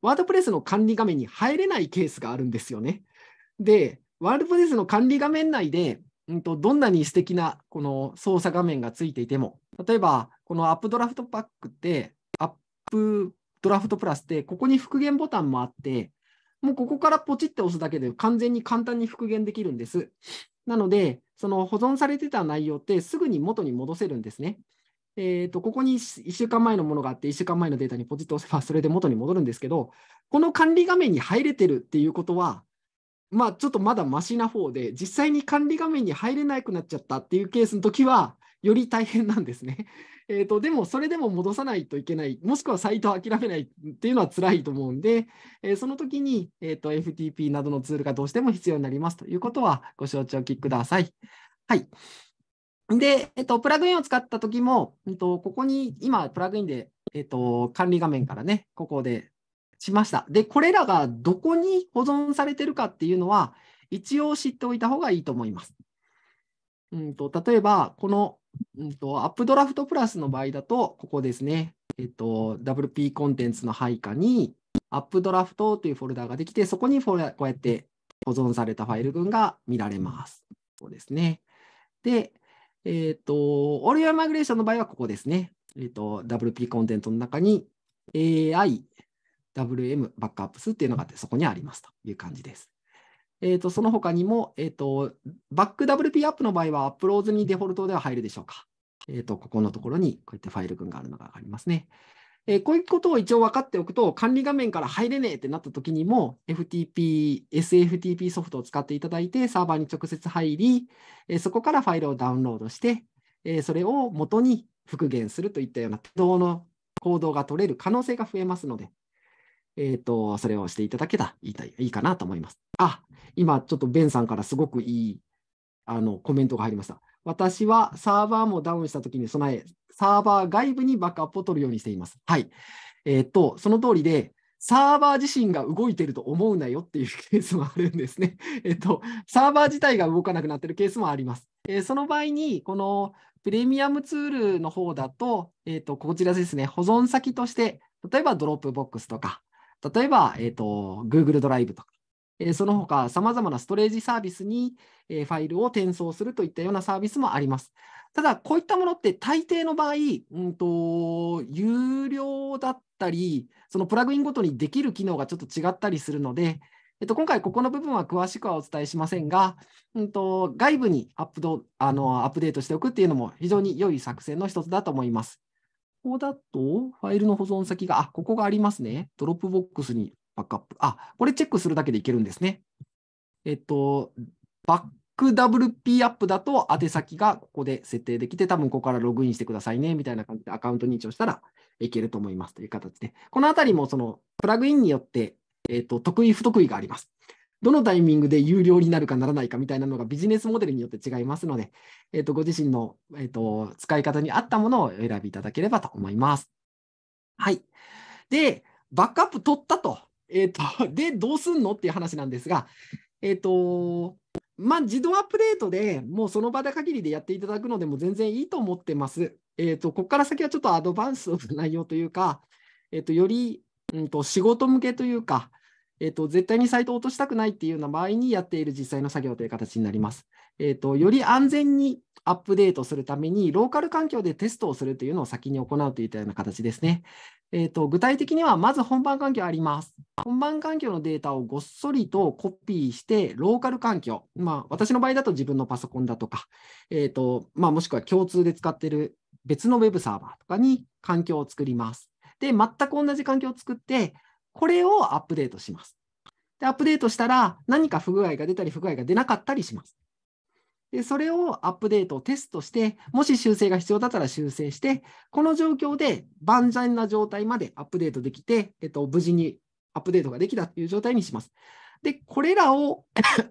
ワードプレスの管理画面に入れないケースがあるんですよね。で、ワードプレスの管理画面内で、うんと、どんなに素敵なこの操作画面がついていても、例えば、このアップドラフトパックって、アップドラフトプラスって、ここに復元ボタンもあって、もうここからポチって押すだけで完全に簡単に復元できるんです。なので、その保存されてた内容ってすぐに元に戻せるんですね。えーと、ここに1週間前のものがあって、1週間前のデータにポチッと押せば、それで元に戻るんですけど、この管理画面に入れてるっていうことは、まあ、ちょっとまだましな方で、実際に管理画面に入れなくなっちゃったっていうケースの時は、より大変なんですね。えーと、でも、それでも戻さないといけない、もしくはサイトを諦めないっていうのは辛いと思うんで、えー、その時に、えーと、FTP などのツールがどうしても必要になりますということはご承知おきください。はい。で、えっ、ー、と、プラグインを使った時も、えー、と、ここに今、プラグインで、えっ、ー、と、管理画面からね、ここでしました。で、これらがどこに保存されてるかっていうのは、一応知っておいた方がいいと思います。うんと例えば、このうんと、アップドラフトプラスの場合だと、ここですね、えっと、WP コンテンツの配下に、アップドラフトというフォルダができて、そこにこうやって保存されたファイル群が見られます。そうですね。で、えっ、ー、と、オリオンマイグレーションの場合はここですね。えっ、ー、と、WP コンテンツの中に AI、WM、バックアップスっていうのがあって、そこにありますという感じです。えーと、その他にも、えーと、バック WP アップの場合は、アップローズにデフォルトでは入るでしょうか。えーと、ここのところに、こういったファイル群があるのがありますね。えー、こういうことを一応分かっておくと、管理画面から入れねえってなった時にも、FTP、SFTP ソフトを使っていただいて、サーバーに直接入り、えー、そこからファイルをダウンロードして、えー、それを元に復元するといったような手動の行動が取れる可能性が増えますので、えっ、ー、と、それをしていただけたらいいかなと思います。あ、今ちょっとベンさんからすごくいいあのコメントが入りました。私はサーバーもダウンしたときに備え、サーバー外部にバックアップを取るようにしています。はい。えっ、ー、と、その通りで、サーバー自身が動いてると思うなよっていうケースもあるんですね。えっ、ー、と、サーバー自体が動かなくなってるケースもあります。えー、その場合に、このプレミアムツールの方だと、えっ、と、こちらですね、保存先として、例えばドロップボックスとか、例えば、えーと、Google ドライブとか、えー、その他、さまざまなストレージサービスに、えー、ファイルを転送するといったようなサービスもあります。ただ、こういったものって大抵の場合、うんと、有料だったり、そのプラグインごとにできる機能がちょっと違ったりするので、えっと、今回ここの部分は詳しくはお伝えしませんが、うんと、外部にアップドあのアップデートしておくっていうのも非常に良い作戦の一つだと思います。ここだと、ファイルの保存先が、あ、ここがありますね。ドロップボックスにバックアップ。あ、これチェックするだけでいけるんですね。えっと、バック WP アップだと宛先がここで設定できて、多分ここからログインしてくださいね、みたいな感じでアカウント認証したらいけると思いますという形で、このあたりもそのプラグインによって、えっと、得意不得意があります。どのタイミングで有料になるかならないかみたいなのがビジネスモデルによって違いますので、えー、とご自身の、えー、と使い方に合ったものを選びいただければと思います。はい。で、バックアップ取ったと。えっ、ー、と、で、どうすんのっていう話なんですが、えっ、ー、と、まあ、自動アップデートでもうその場で限りでやっていただくのでも全然いいと思ってます。えっ、ー、と、ここから先はちょっとアドバンスの内容というか、えっ、と、より、うんと、仕事向けというか、えっと、絶対にサイトを落としたくないっていうような場合にやっている実際の作業という形になります。えっと、より安全にアップデートするために、ローカル環境でテストをするというのを先に行うといったような形ですね。えっと、具体的には、まず本番環境あります。本番環境のデータをごっそりとコピーして、ローカル環境、まあ、私の場合だと自分のパソコンだとか、えっとまあ、もしくは共通で使っている別のウェブサーバーとかに環境を作ります。で、全く同じ環境を作って、これをアップデートします。で、アップデートしたら何か不具合が出たり不具合が出なかったりします。で、それをアップデートをテストして、もし修正が必要だったら修正して、この状況で万全な状態までアップデートできて、えっと、無事にアップデートができたという状態にします。で、これらを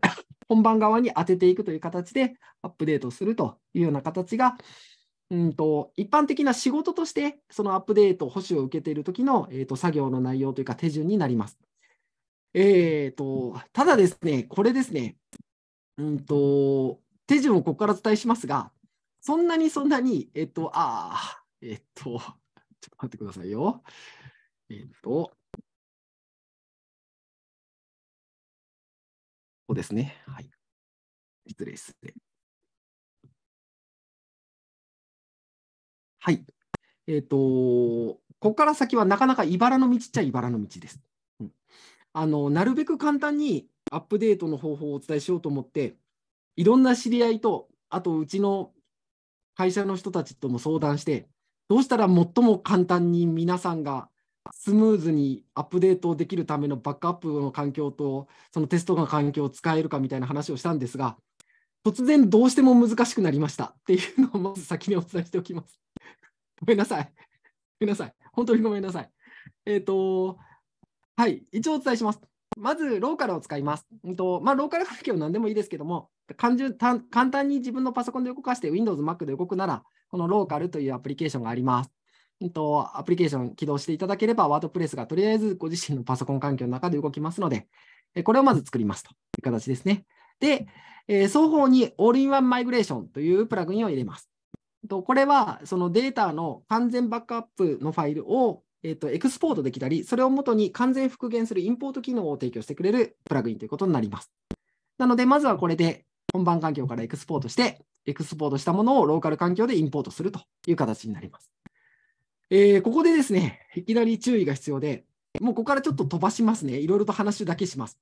本番側に当てていくという形でアップデートするというような形が、うんと一般的な仕事として、そのアップデート、保守を受けている時の、えーと、作業の内容というか手順になります。えーと、ただですね、これですね、うんと、手順をここからお伝えしますが、そんなにそんなに、えっ、と、ああ、えっ、と、ちょっと待ってくださいよ。えっ、と、ここですね。はい。失礼、して。はい。えっ、ー、と、ここから先はなかなか茨の道っちゃ茨の道です。うん、あのなるべく簡単にアップデートの方法をお伝えしようと思って、いろんな知り合いと、あとうちの会社の人たちとも相談して、どうしたら最も簡単に皆さんがスムーズにアップデートできるためのバックアップの環境と、そのテストの環境を使えるかみたいな話をしたんですが、突然どうしても難しくなりましたっていうのをまず先にお伝えしておきます。ごめんなさい。ごめんなさい。本当にごめんなさい。えっ、ー、と、はい、一応お伝えします。まず、ローカルを使います。うんとまあ、ローカル環境何でもいいですけども、単純簡単に自分のパソコンで動かして Windows、Mac で動くなら、このローカルというアプリケーションがあります。うんと、アプリケーション起動していただければ、WordPress がとりあえずご自身のパソコン環境の中で動きますので、これをまず作りますという形ですね。で、えー、双方にオールインワンマイグレーションというプラグインを入れます。とこれはそのデータの完全バックアップのファイルをえっと、エクスポートできたり、それをもとに完全復元するインポート機能を提供してくれるプラグインということになります。なので、まずはこれで本番環境からエクスポートして、エクスポートしたものをローカル環境でインポートするという形になります。えー、ここでですね、いきなり注意が必要で、もうここからちょっと飛ばしますね。いろいろと話だけします。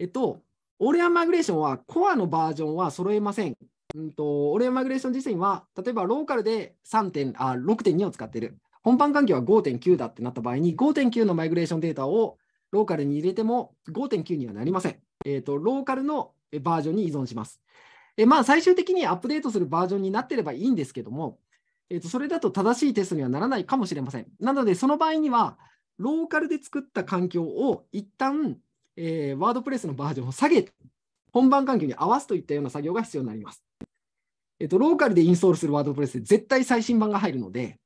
えっと、オーレアンマグレーションはコアのバージョンは揃えません。うんと、オレオマイグレーション自身は、例えばローカルで3点あ6.2を使っている、本番環境は5.9だってなった場合に、5.9のマイグレーションデータをローカルに入れても5.9にはなりません。えーと、ローカルのバージョンに依存します。えまあ、最終的にアップデートするバージョンになってればいいんですけども、えーと、それだと正しいテストにはならないかもしれません。なので、その場合には、ローカルで作った環境を一旦、えー、ワードプレスのバージョンを下げ本番環境に合わすといったような作業が必要になります。えっと、ローカルでインストールするワードプレスで絶対最新版が入るので、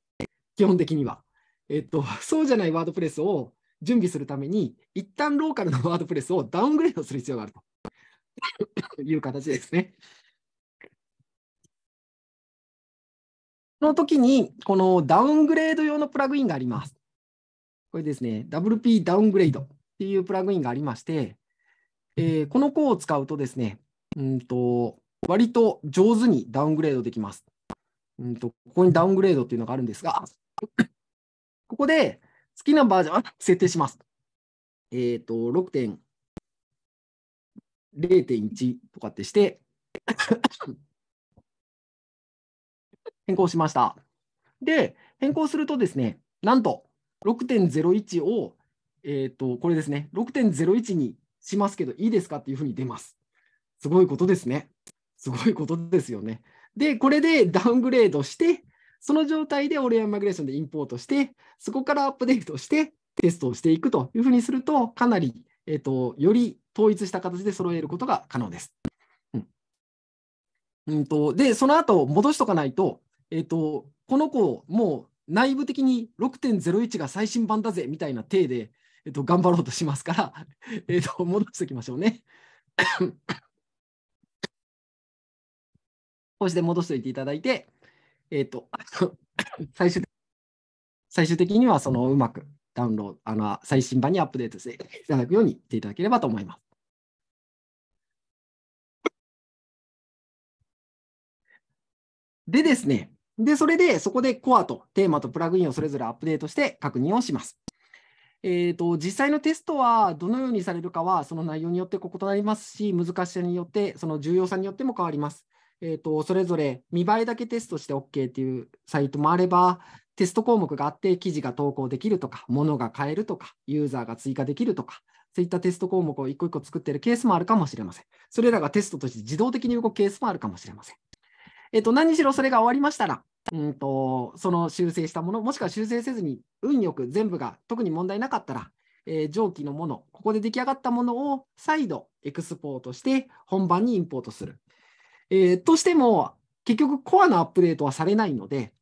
基本的には。えっと、そうじゃないワードプレスを準備するために、一旦ローカルのワードプレスをダウングレードする必要があると いう形ですね。その時に、このダウングレード用のプラグインがあります。これですね、WP ダウングレードっていうプラグインがありまして、えー、この子を使うとですね、うんと、割と上手にダウングレードできます。うんと、ここにダウングレードっていうのがあるんですが、ここで好きなバージョン設定します。えっ、ー、と、6.0.1とかってして 変更しました。で、変更するとですね、なんと6.01を、えっ、ー、と、これですね、6.01にしますけど、いいですかっていうふうに出ます。すごいことですね。すごいことですよね。で、これでダウングレードして、その状態でオレアンマグレーションでインポートして、そこからアップデートして、テストをしていくというふうにすると、かなり、えっ、ー、と、より統一した形で揃えることが可能です。うんうんと、で、その後戻しとかないと、えっ、ー、と、この子、もう内部的に6.01が最新版だぜみたいな体で、えっ、ー、と、頑張ろうとしますから、えっと、戻しておきましょうね。押し戻しておいていただいて、えっ、ー、と、最終最終的にはそのうまくダウンロード、あの最新版にアップデートしていただくようにしていただければと思います。でですね、で、それでそこでコアとテーマとプラグインをそれぞれアップデートして確認をします。えーと、と実際のテストはどのようにされるかはその内容によって異なりますし、難しさによって、その重要さによっても変わります。えーと、それぞれ見栄えだけテストして OK っていうサイトもあれば、テスト項目があって記事が投稿できるとか、ものが買えるとか、ユーザーが追加できるとか、そういったテスト項目を一個一個作ってるケースもあるかもしれません。それらがテストとして自動的に動くケースもあるかもしれません。えっと、何しろそれが終わりましたら、うんと、その修正したもの、もしくは修正せずに、運よく全部が特に問題なかったら、えー、上記のもの、ここで出来上がったものを再度エクスポートして本番にインポートする。えー、としても、結局コアなアップデートはされないので、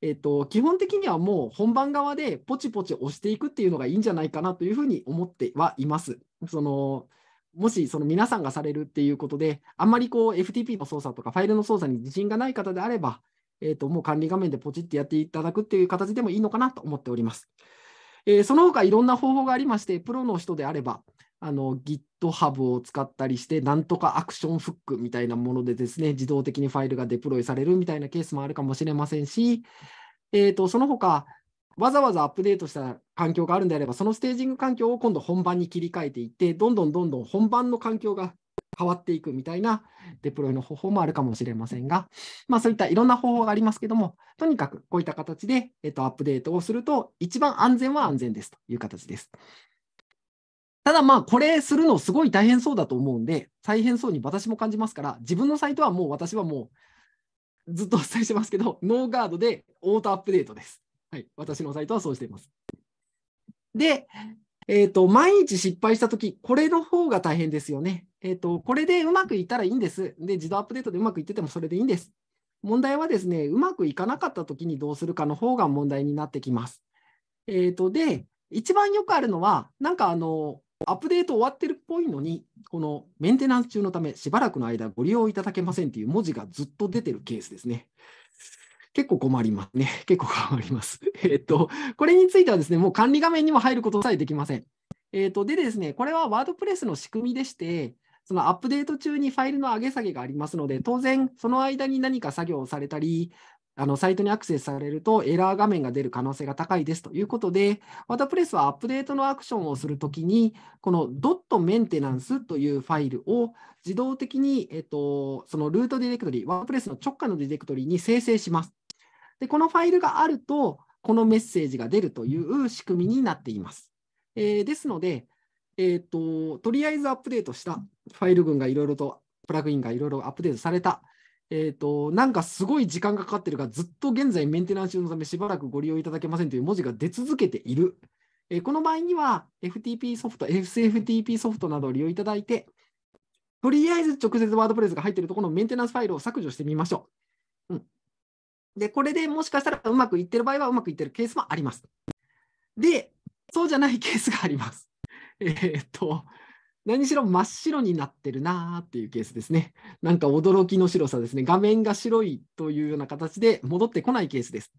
えーと、基本的にはもう本番側でポチポチ押していくっていうのがいいんじゃないかなというふうに思ってはいます。そのもしその皆さんがされるっていうことで、あんまりこう FTP の操作とかファイルの操作に自信がない方であれば、えーと、ともう管理画面でポチってやっていただくっていう形でもいいのかなと思っております。えー、その他いろんな方法がありまして、プロの人であれば、あの GitHub を使ったりして、なんとかアクションフックみたいなものでですね、自動的にファイルがデプロイされるみたいなケースもあるかもしれませんし、えーと、その他、わざわざアップデートした環境があるんであれば、そのステージング環境を今度本番に切り替えていって、どんどんどんどん本番の環境が変わっていくみたいなデプロイの方法もあるかもしれませんが、まあ、そういったいろんな方法がありますけども、とにかくこういった形で、えと、アップデートをすると、一番安全は安全ですという形です。ただまあ、これするのすごい大変そうだと思うんで、大変そうに私も感じますから、自分のサイトはもう私はもうずっとお伝えしてますけど、ノーガードでオートアップデートです。はい、私のサイトはそうしています。で、えっ、ー、と、毎日失敗したとき、これの方が大変ですよね。えっ、ー、と、これでうまくいったらいいんです。で、自動アップデートでうまくいっててもそれでいいんです。問題はですね、うまくいかなかったときにどうするかの方が問題になってきます。えっ、ー、と、で、一番よくあるのは、なんかあの、アップデート終わってるっぽいのに、このメンテナンス中のため、しばらくの間ご利用いただけませんっていう文字がずっと出てるケースですね。結構困りますね。結構困ります。えっと、これについてはですね、もう管理画面にも入ることさえできません。えっと、でですね、これはワードプレスの仕組みでして、そのアップデート中にファイルの上げ下げがありますので、当然、その間に何か作業をされたり、あのサイトにアクセスされるとエラー画面が出る可能性が高いですということで、ワープレスはアップデートのアクションをするときに、このドットメンテナンスというファイルを自動的に、えっと、そのルートディレクトリ、ワー r プレスの直下のディレクトリに生成します。で、このファイルがあると、このメッセージが出るという仕組みになっています。えー、ですので、えーと、とりあえずアップデートしたファイル群がいろいろと、プラグインがいろいろアップデートされた。えーと、なんかすごい時間がかかってるが、ずっと現在メンテナンス中のためしばらくご利用いただけませんという文字が出続けている。えー、この場合には FTP ソフト、SFTP ソフトなどを利用いただいて、とりあえず直接ワードプレスが入っているところのメンテナンスファイルを削除してみましょう。うん、で、これでもしかしたらうまくいってる場合はうまくいってるケースもあります。で、そうじゃないケースがあります。えー、っと、何しろ真っ白になってるなーっていうケースですね。なんか驚きの白さですね。画面が白いというような形で戻ってこないケースです。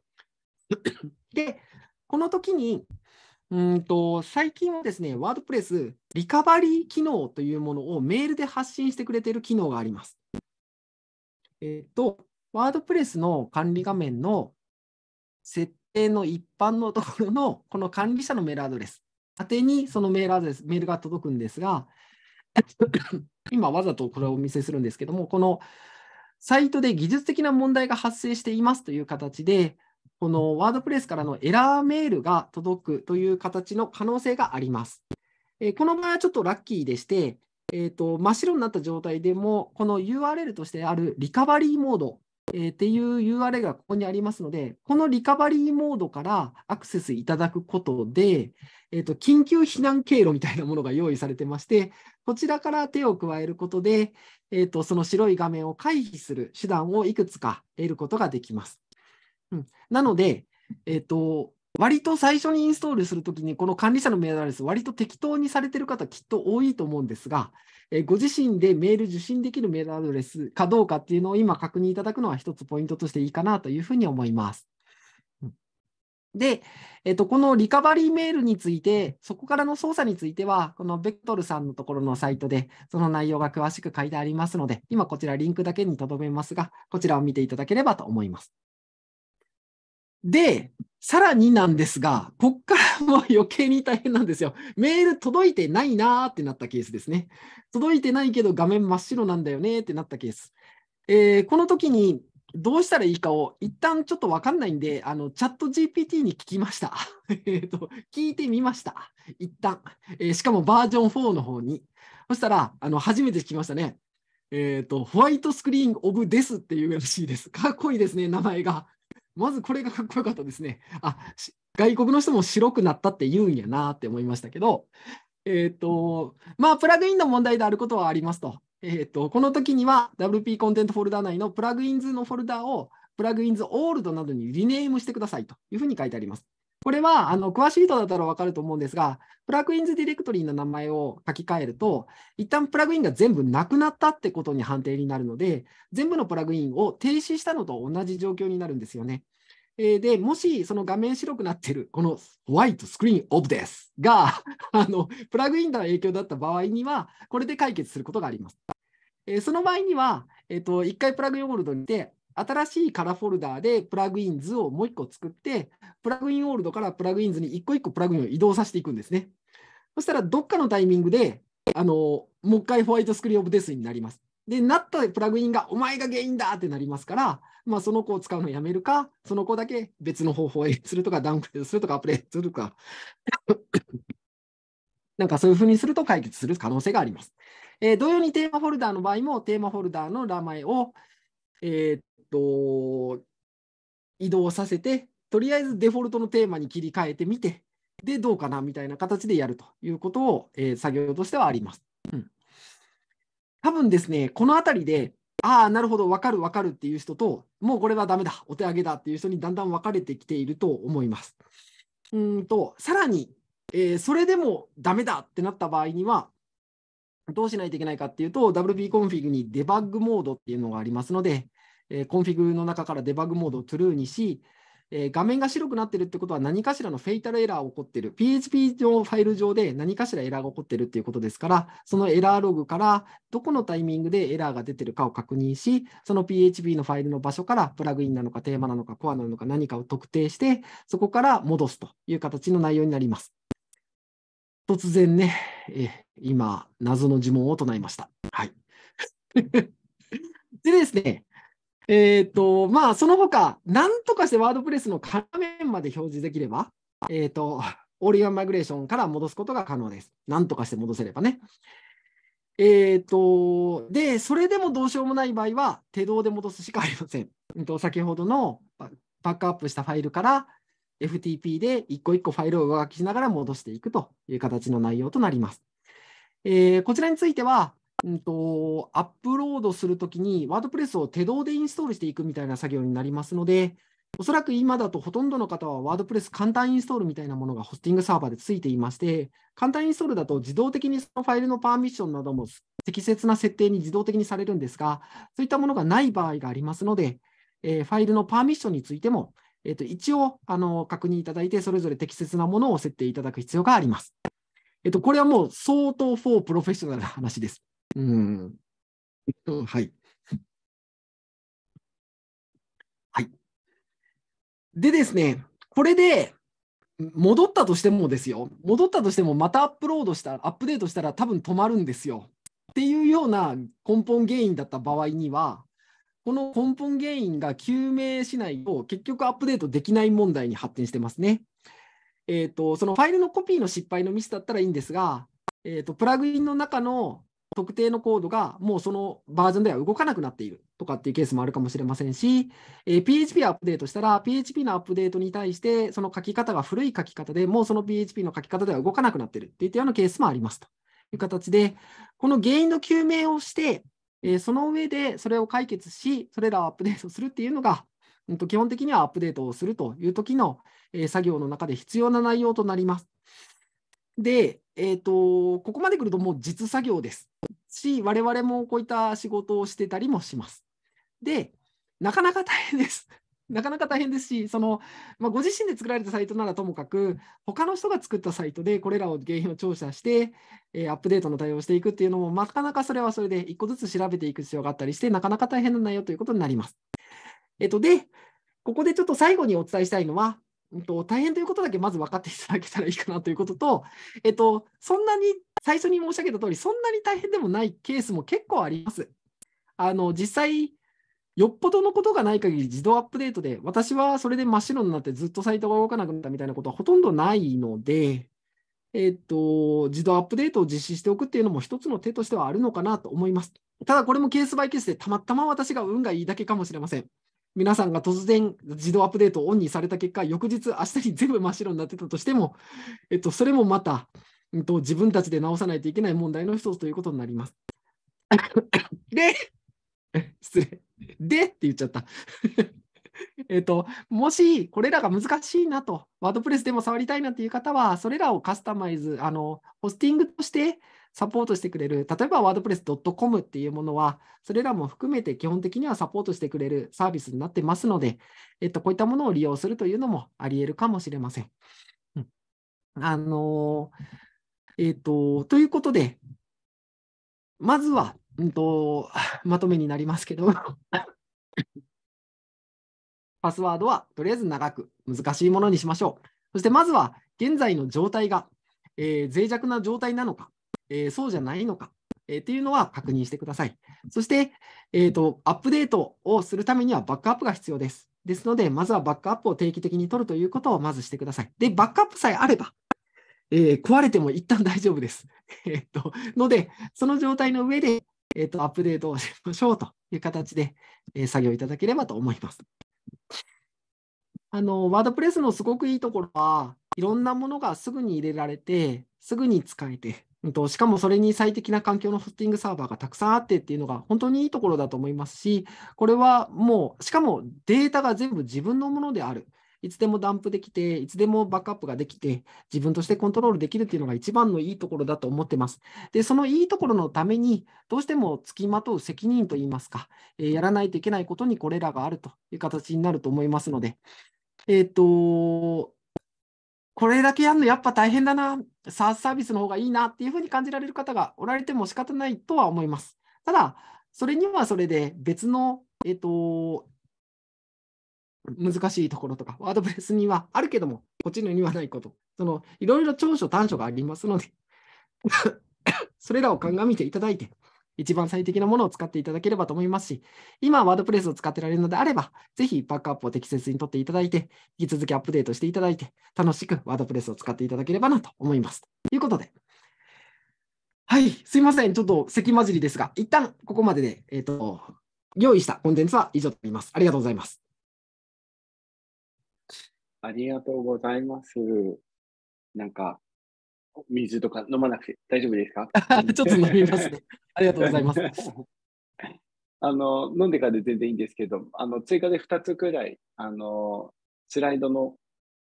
で、この時に、うんと最近はですね、ワードプレス、リカバリー機能というものをメールで発信してくれている機能があります。えっと、ワードプレスの管理画面の設定の一般のところの、この管理者のメールアドレス、宛にそのメールアドレス、メールが届くんですが、今わざとこれをお見せするんですけども、このサイトで技術的な問題が発生していますという形で、このワードプレスからのエラーメールが届くという形の可能性があります。えこの場合はちょっとラッキーでして、えーと、真っ白になった状態でも、この URL としてあるリカバリーモードえー、っていう URL がここにありますので、このリカバリーモードからアクセスいただくことで、えーと、緊急避難経路みたいなものが用意されてまして、こちらから手を加えることで、えーと、その白い画面を回避する手段をいくつか得ることができます。うん、なので、えーと割と最初にインストールするときに、この管理者のメールアドレス、割と適当にされてる方、きっと多いと思うんですが、えご自身でメール受信できるメールアドレスかどうかっていうのを今確認いただくのは一つポイントとしていいかなというふうに思います。で、えっと、このリカバリーメールについて、そこからの操作については、このベクトルさんのところのサイトで、その内容が詳しく書いてありますので、今こちらリンクだけにとどめますが、こちらを見ていただければと思います。で、さらになんですが、こっからも余計に大変なんですよ。メール届いてないなーってなったケースですね。届いてないけど画面真っ白なんだよねってなったケース。えー、この時にどうしたらいいかを一旦ちょっとわかんないんで、あのチャット GPT に聞きました。えと聞いてみました。一旦、えー、しかもバージョン4の方に。そしたら、あの初めて聞きましたね。えっ、ー、と、ホワイトスクリーンオブデスっていう MC です。かっこいいですね、名前が。まずこれがかっこよかったですね。あ外国の人も白くなったって言うんやなって思いましたけど、えっ、ー、と、まあ、プラグインの問題であることはありますと。えっ、ー、と、この時には WP コンテンツフォルダー内のプラグインズのフォルダをプラグインズオールドなどにリネームしてくださいというふうに書いてあります。これはあの詳しい人だったら分かると思うんですが、プラグインズディレクトリーの名前を書き換えると、一旦プラグインが全部なくなったってことに判定になるので、全部のプラグインを停止したのと同じ状況になるんですよね。えー、で、もしその画面白くなってる、このホワイトスクリーンオブですが、あのプラグインの影響だった場合には、これで解決することがあります。えー、その場合には、えーと、一1回プラグインホールドにて、新しいカラーフォルダーでプラグイン図をもう一個作って、プラグインオールドからプラグイン図に一個一個プラグインを移動させていくんですね。そしたら、どっかのタイミングで、あのもう一回ホワイトスクリーンオブデスになります。で、なったプラグインがお前が原因だってなりますから、まあ、その子を使うのやめるか、その子だけ別の方法へするとか、ダウンプレーするとか、アップレートするとか、なんかそういうふうにすると解決する可能性があります。えー、同様にテーマフォルダーの場合も、テーマフォルダーの名前を、えー、と、移動させて、とりあえずデフォルトのテーマに切り替えてみて、で、どうかなみたいな形でやるということを、えー、作業としてはあります。うん、多分ですね、このあたりで、ああ、なるほど、分かる分かるっていう人と、もうこれはダメだ、お手上げだっていう人にだんだん分かれてきていると思います。うんと、さらに、えー、それでもダメだってなった場合には、どうしないといけないかっていうと、WP コンフィグにデバッグモードっていうのがありますので、えー、コンフィグの中からデバッグモードを true にし、えー、画面が白くなってるってことは何かしらのフェイタルエラーが起こってる。PHP 上ファイル上で何かしらエラーが起こってるっていうことですから、そのエラーログからどこのタイミングでエラーが出てるかを確認し、その PHP のファイルの場所からプラグインなのかテーマなのかコアなのか何かを特定して、そこから戻すという形の内容になります。突然ね、え今、謎の呪文を唱えました。はい。でですね、えー、と、まあ、その他、なんとかしてワードプレスの画面まで表示できれば、えっ、ー、と、オールンマイグレーションから戻すことが可能です。なんとかして戻せればね。えっ、ー、と、で、それでもどうしようもない場合は、手動で戻すしかありません。うん、と先ほどのバックアップしたファイルから、FTP で一個一個ファイルを上書きしながら戻していくという形の内容となります。えー、こちらについては、うんと、アップロードするときに、ワードプレスを手動でインストールしていくみたいな作業になりますので、おそらく今だとほとんどの方はワードプレス簡単インストールみたいなものがホスティングサーバーでついていまして、簡単インストールだと自動的にそのファイルのパーミッションなども適切な設定に自動的にされるんですが、そういったものがない場合がありますので、えー、ファイルのパーミッションについても、えー、と一応あの確認いただいて、それぞれ適切なものを設定いただく必要があります。えっ、と、これはもう相当フォープロフェッショナルな話です。うん。はい。はい。でですね、これで、戻ったとしてもですよ、戻ったとしても、またアップロードしたアップデートしたら、多分止まるんですよ。っていうような根本原因だった場合には、この根本原因が究明しないと、結局アップデートできない問題に発展してますね。えーと、そのファイルのコピーの失敗のミスだったらいいんですが、えーとプラグインの中の特定のコードがもうそのバージョンでは動かなくなっているとかっていうケースもあるかもしれませんし、えー、PHP をアップデートしたら、PHP のアップデートに対して、その書き方が古い書き方でもうその PHP の書き方では動かなくなっているっていったようなケースもありますという形で、この原因の究明をして、えー、その上でそれを解決し、それらをアップデートするっていうのが、基本的にはアップデートをするという時の作業の中で必要な内容となります。で、えーと、ここまで来るともう実作業ですし、我々もこういった仕事をしてたりもします。で、なかなか大変です。なかなか大変ですし、そのまあ、ご自身で作られたサイトならともかく、他の人が作ったサイトでこれらを原因を調査して、えー、アップデートの対応していくっていうのも、なかなかそれはそれで1個ずつ調べていく必要があったりして、なかなか大変な内容ということになります。えっ、と、で、ここでちょっと最後にお伝えしたいのは、と、大変ということだけまず分かっていただけたらいいかなということと、えっと、そんなに最初に申し上げた通り、そんなに大変でもないケースも結構あります。あの実際、よっぽどのことがない限り自動アップデートで、私はそれで真っ白になってずっとサイトが動かなくなったみたいなことはほとんどないので、えっと、自動アップデートを実施しておくっていうのも一つの手としてはあるのかなと思います。ただこれもケースバイケースでたまたま私が運がいいだけかもしれません。皆さんが突然自動アップデートをオンにされた結果、翌日、明日に全部真っ白になってたとしても、えっと、それもまた、えっと、自分たちで直さないといけない問題の一つということになります。で、失礼。でって言っちゃった。えっと、もしこれらが難しいなと、ワードプレスでも触りたいなという方は、それらをカスタマイズ、あのホスティングとしてサポートしてくれる、例えば wordpress.com っていうものは、それらも含めて基本的にはサポートしてくれるサービスになってますので、えっと、こういったものを利用するというのもあり得るかもしれません。あのー、えっと、ということで、まずは、うんと、まとめになりますけど、パスワードはとりあえず長く難しいものにしましょう。そしてまずは現在の状態が、えー、脆弱な状態なのか、えー、そうじゃないのか、えー、っていうのは確認してください。そして、えーと、アップデートをするためにはバックアップが必要です。ですので、まずはバックアップを定期的に取るということをまずしてください。で、バックアップさえあれば、えー、壊れても一旦大丈夫です。えっと、ので、その状態の上で、えっと、アップデートをしましょうという形で、えー、作業いただければと思います。あの、ワードプレスのすごくいいところは、いろんなものがすぐに入れられて、すぐに使えて、しかもそれに最適な環境のホスティングサーバーがたくさんあってっていうのが本当にいいところだと思いますし、これはもう、しかもデータが全部自分のものである。いつでもダンプできて、いつでもバックアップができて、自分としてコントロールできるっていうのが一番のいいところだと思ってます。で、そのいいところのために、どうしても付きまとう責任といいますか、えー、やらないといけないことにこれらがあるという形になると思いますので、えっ、と、これだけやるのやっぱ大変だな、サーサービスの方がいいなっていうふうに感じられる方がおられても仕方ないとは思います。ただ、それにはそれで別の、えっ、と、難しいところとか、ワードプレスにはあるけども、こっちのにはないこと、そのいろいろ長所、短所がありますので それらを鑑みていただいて、一番最適なものを使っていただければと思いますし、今、ワードプレスを使ってられるのであれば、ぜひバックアップを適切に取っていただいて、引き続きアップデートしていただいて、楽しくワードプレスを使っていただければなと思います。ということで、はい、すいません。ちょっと咳混じりですが、一旦ここまでで、えっ、ー、と、用意したコンテンツは以上となります。ありがとうございます。ありがとうございます。なんか、水とか飲まなくて大丈夫ですか ちょっと飲みますね。ありがとうございます。あの飲んでからで全然いいんですけど、あの追加で2つくらいあのスライドの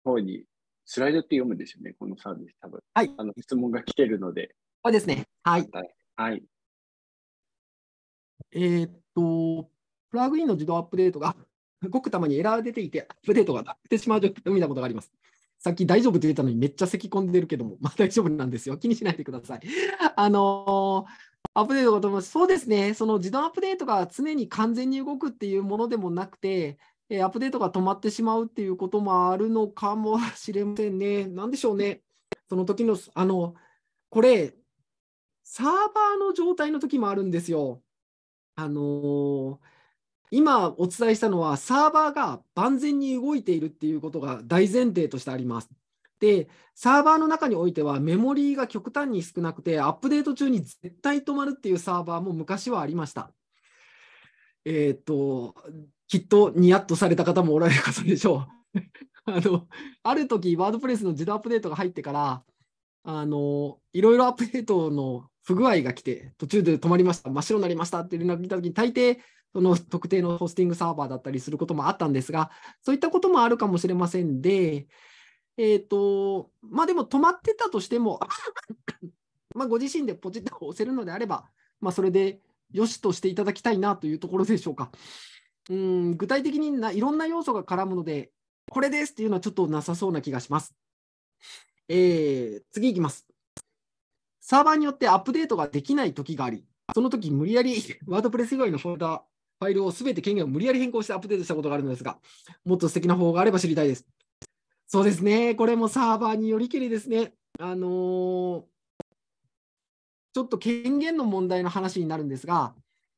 方に、スライドって読むんですよね、このサービス、多分はい。あの質問が来てるので。そうですね。はい。はい、えー、っと、プラグインの自動アップデートが、ごくたまにエラー出ていて、アップデートが出てしまうと読見たことがあります。さっき大丈夫って言ったのにめっちゃ咳き込んでるけども、まあ、大丈夫なんですよ。気にしないでください。あのアップデートがと思います。そうですね、その自動アップデートが常に完全に動くっていうものでもなくて、えアップデートが止まってしまうっていうこともあるのかもしれませんね。なんでしょうね。その時の、あの、これ、サーバーの状態の時もあるんですよ。あのー今お伝えしたのはサーバーが万全に動いているっていうことが大前提としてあります。で、サーバーの中においてはメモリーが極端に少なくて、アップデート中に絶対止まるっていうサーバーも昔はありました。えっ、と、きっとニヤッとされた方もおられる方でしょう。あの、ある時、ワードプレスの自動アップデートが入ってから、あの、いろいろアップデートの不具合が来て、途中で止まりました、真っ白になりましたって連絡来た時に、大抵その特定のホスティングサーバーだったりすることもあったんですが、そういったこともあるかもしれませんで、えっ、ー、と、まあでも止まってたとしても まご自身でポチッと押せるのであれば、まあ、それでよしとしていただきたいなというところでしょうか。うん具体的にないろんな要素が絡むので、これですっていうのはちょっとなさそうな気がします。えー、次いきます。サーバーによってアップデートができない時があり、その時無理やり ワードプレス以外のフォルダファイルをすべて権限を無理やり変更してアップデートしたことがあるのですが、もっと素敵な方法があれば知りたいです。そうですね、これもサーバーによりきりですね。あのー、ちょっと権限の問題の話になるんですが、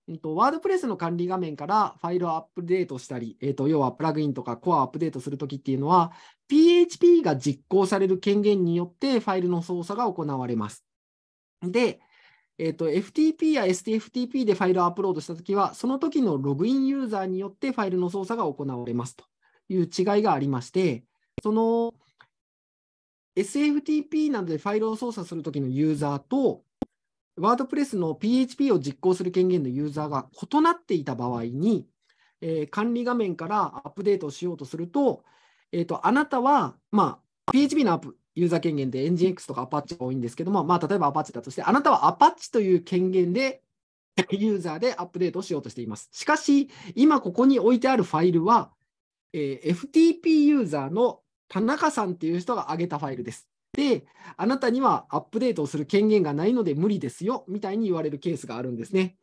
えっと、ワードプレスの管理画面からファイルをアップデートしたり、えっと、要はプラグインとかコアアップデートするときっていうのは、PHP が実行される権限によってファイルの操作が行われます。で、えーと、FTP や STFTP でファイルをアップロードしたときは、その時のログインユーザーによってファイルの操作が行われますという違いがありまして、その SFTP などでファイルを操作するときのユーザーと、ワードプレスの PHP を実行する権限のユーザーが異なっていた場合に、えー、管理画面からアップデートをしようとすると、えーとあなたは、まあ、PHP のアップユーザー権限でエンジン x とかアパッチが多いんですけども、まあ、例えばアパッチだとして、あなたはアパッチという権限で ユーザーでアップデートをしようとしています。しかし、今ここに置いてあるファイルは、えー、FTP ユーザーの田中さんっていう人が上げたファイルです。で、あなたにはアップデートをする権限がないので無理ですよみたいに言われるケースがあるんですね。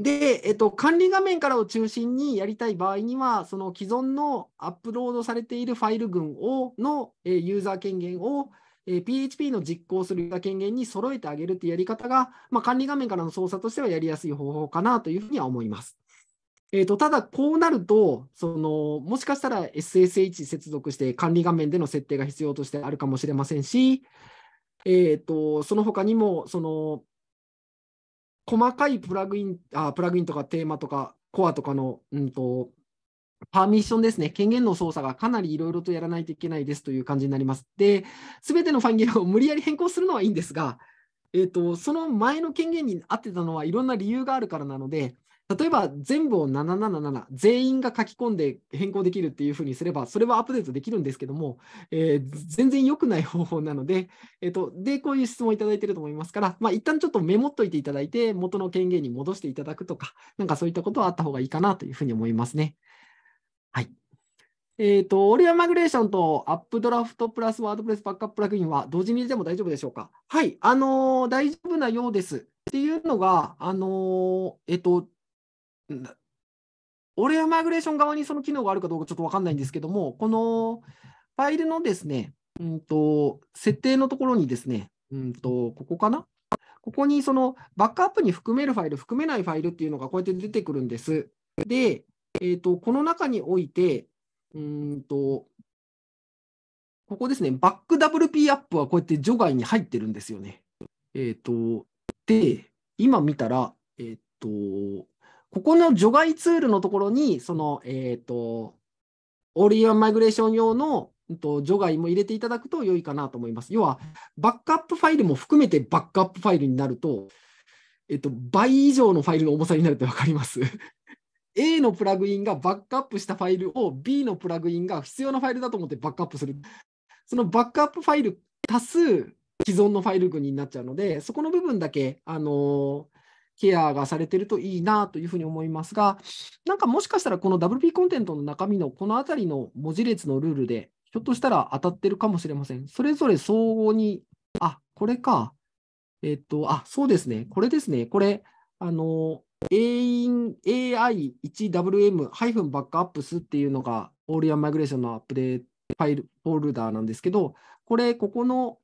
で、えっと、管理画面からを中心にやりたい場合には、その既存のアップロードされているファイル群をの、えユーザー権限を、え PHP の実行するユーザー権限に揃えてあげるというやり方が、まあ、管理画面からの操作としてはやりやすい方法かなというふうには思います。えーと、ただ、こうなるとその、もしかしたら SSH 接続して管理画面での設定が必要としてあるかもしれませんし、えーとその他にもその細かいプラグインあ、プラグインとかテーマとかコアとかの、うんと、パーミッションですね、権限の操作がかなりいろいろとやらないといけないですという感じになります。で、すべてのファンゲルを無理やり変更するのはいいんですが、えーとその前の権限に合ってたのはいろんな理由があるからなので、例えば全部を777全員が書き込んで変更できるっていうふうにすればそれはアップデートできるんですけども、えー、全然良くない方法なので、えーと、でこういう質問をいただいてると思いますから、まあ、一旦ちょっとメモっといていただいて元の権限に戻していただくとかなんかそういったことはあった方がいいかなというふうに思いますね。はいえーと、オリアマグレーションとアップドラフトプラスワードプレスバックアッププラグインは同時にでも大丈夫でしょうかはい、あのー、大丈夫なようです。っていうのが、あのー、えっと、俺はマイグレーション側にその機能があるかどうかちょっと分かんないんですけども、このファイルのですね、うんと、設定のところにですね、うんと、ここかなここにそのバックアップに含めるファイル、含めないファイルっていうのがこうやって出てくるんです。で、えーと、この中において、うんと、ここですね、バック WP アップはこうやって除外に入ってるんですよね。えっ、ー、と、で、今見たら、えっ、ー、と、ここの除外ツールのところに、その、えっ、ー、と、オールインワンマイグレーション用の除外も入れていただくと良いかなと思います。要は、バックアップファイルも含めてバックアップファイルになると、えっと、倍以上のファイルの重さになるって分かります。A のプラグインがバックアップしたファイルを B のプラグインが必要なファイルだと思ってバックアップする。そのバックアップファイル多数既存のファイル群になっちゃうので、そこの部分だけ、あのーケアがされてるといいなというふうに思いますが、なんかもしかしたらこの WP コンテンツの中身のこのあたりの文字列のルールで、ひょっとしたら当たってるかもしれません。それぞれ相互に、あ、これか。えっと、あ、そうですね。これですね。これ、あの、AI1WM-backups っていうのが、オールヤンマイグレーションのアップデートファイルフォルダーなんですけど、これ、ここの、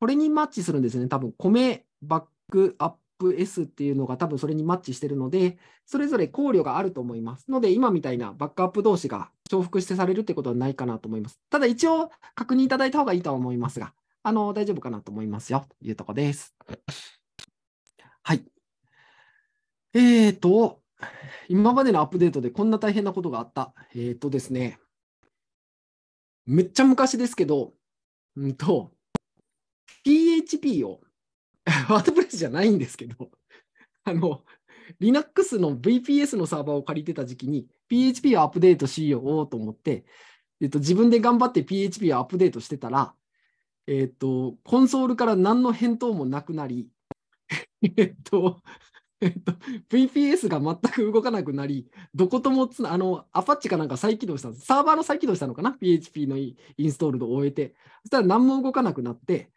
これにマッチするんですね。多分、米バックアップ。プ S っていうのが多分それにマッチしてるので、それぞれ考慮があると思います。ので、今みたいなバックアップ同士が重複してされるってことはないかなと思います。ただ一応確認いただいた方がいいとは思いますが、あの、大丈夫かなと思いますよ、というとこです。はい。えっ、ー、と、今までのアップデートでこんな大変なことがあった。えっ、ー、とですね、めっちゃ昔ですけど、うんと、PHP を ワードプレスじゃないんですけど、あの、Linux の VPS のサーバーを借りてた時期に PHP をアップデートしようと思って、えっと、自分で頑張って PHP をアップデートしてたら、えっと、コンソールから何の返答もなくなり、えっと、えっと、VPS が全く動かなくなり、どこともつあの、アパッチかなんか再起動したサーバーの再起動したのかな、PHP のインストールを終えて、そしたら何も動かなくなって、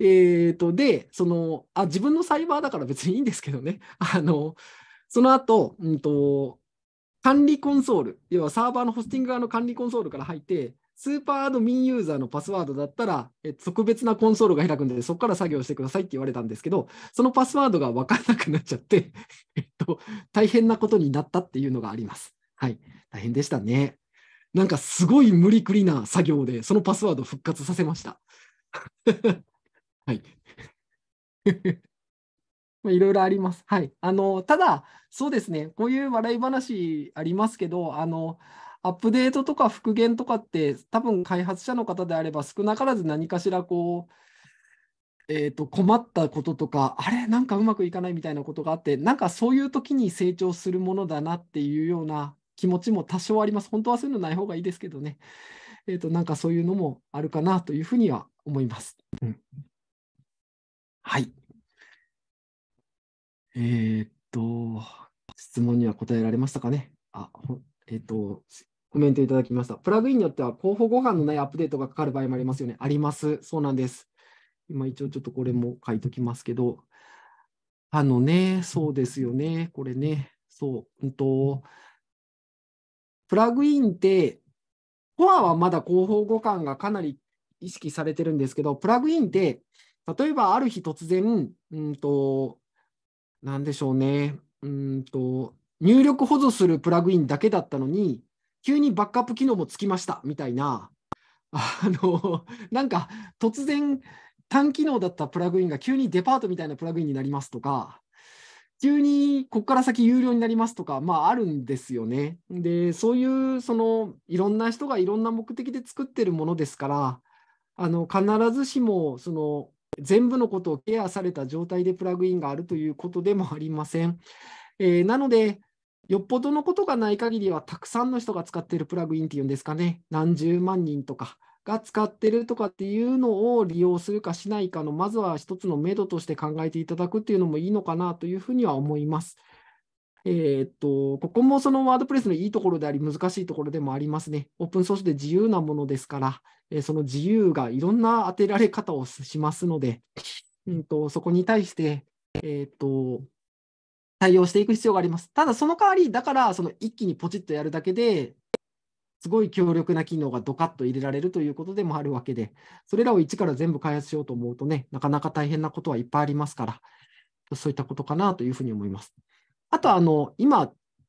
えーと、でそのあ、自分のサイバーだから別にいいんですけどね、あのその後、うんと管理コンソール、要はサーバーのホスティング側の管理コンソールから入って、スーパーアドミンユーザーのパスワードだったら、え特別なコンソールが開くんで、そこから作業してくださいって言われたんですけど、そのパスワードが分からなくなっちゃって、えっと、大変なことになったっていうのがあります。はい、大変でしたね。なんかすごい無理くりな作業で、そのパスワード復活させました。はい。まあ、いろいろあります。はい。あの、ただ、そうですね、こういう笑い話ありますけど、あの、アップデートとか復元とかって、多分開発者の方であれば、少なからず何かしらこう、えー、と困ったこととか、あれ、なんかうまくいかないみたいなことがあって、なんかそういう時に成長するものだなっていうような気持ちも多少あります。本当はそういうのない方がいいですけどね。えー、となんかそういうのもあるかなというふうには思います。うんはい。えー、っと、質問には答えられましたかね。あ、えー、っと、コメントいただきました。プラグインによっては広報互換のないアップデートがかかる場合もありますよね。あります。そうなんです。今一応ちょっとこれも書いときますけど、あのね、そうですよね。これね、そう。うんとプラグインって、コアはまだ広報互換がかなり意識されてるんですけど、プラグインって例えばある日突然、うんと、なんでしょうね、うんと、入力保存するプラグインだけだったのに、急にバックアップ機能もつきましたみたいな、あの、なんか突然単機能だったプラグインが急にデパートみたいなプラグインになりますとか、急にここから先有料になりますとか、まああるんですよね。で、そういうそのいろんな人がいろんな目的で作ってるものですから、あの必ずしもその全部のことをケアされた状態でプラグインがあるということでもありません。えー、なので、よっぽどのことがない限りは、たくさんの人が使っているプラグインっていうんですかね、何十万人とかが使ってるとかっていうのを利用するかしないかの、まずは一つの目処として考えていただくっていうのもいいのかなというふうには思います。えー、っと、ここもそのワードプレスのいいところであり、難しいところでもありますね。オープンソースで自由なものですから、えー、その自由がいろんな当てられ方をしますので、うんと、そこに対して、えー、っと、対応していく必要があります。ただ、その代わり、だから、その一気にポチッとやるだけで、すごい強力な機能がドカッと入れられるということでもあるわけで、それらを一から全部開発しようと思うとね、なかなか大変なことはいっぱいありますから、そういったことかなというふうに思います。あとあの、今、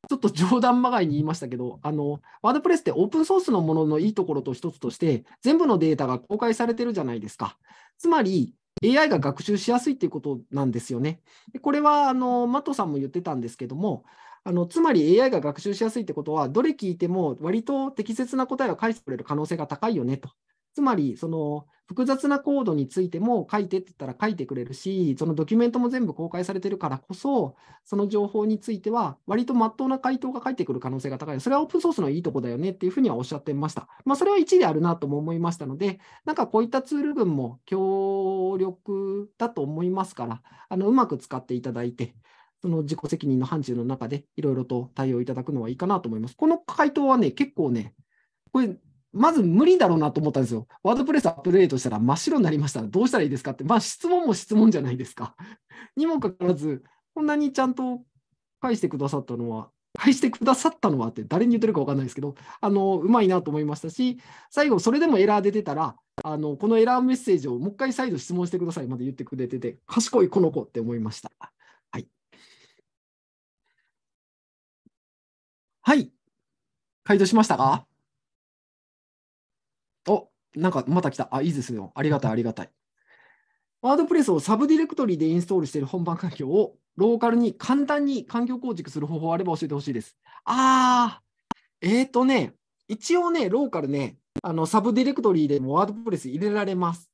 ちょっと冗談まがいに言いましたけど、あの、ワードプレスってオープンソースのもののいいところと一つとして、全部のデータが公開されてるじゃないですか。つまり、AI が学習しやすいっていうことなんですよね。でこれはあのマットさんも言ってたんですけども、あのつまり AI が学習しやすいってことは、どれ聞いても割と適切な答えを返してくれる可能性が高いよねと。つまり、その複雑なコードについても書いてって言ったら書いてくれるし、そのドキュメントも全部公開されてるからこそ、その情報については、割と真っ当な回答が返ってくる可能性が高い。それはオープンソースのいいとこだよねっていうふうにはおっしゃってました。まあ、それは1であるなとも思いましたので、なんかこういったツール群も強力だと思いますから、あのうまく使っていただいて、その自己責任の範疇の中でいろいろと対応いただくのはいいかなと思います。この回答はね、結構ね、これまず無理だろうなと思ったんですよ。ワードプレスアップデートしたら真っ白になりましたらどうしたらいいですかって、まあ質問も質問じゃないですか。にもかかわらず、こんなにちゃんと返してくださったのは、返してくださったのはって誰に言ってるか分かんないですけど、あの、うまいなと思いましたし、最後、それでもエラー出てたら、あの、このエラーメッセージをもう一回再度質問してくださいまで言ってくれてて、賢いこの子って思いました。はい。はい。回答しましたかお、なんかまた来た。あ、いいですよ。ありがたい、ありがたい。ワードプレスをサブディレクトリでインストールしている本番環境をローカルに簡単に環境構築する方法あれば教えてほしいです。あー、えっ、ー、とね、一応ね、ローカルね、あのサブディレクトリでもワードプレス入れられます。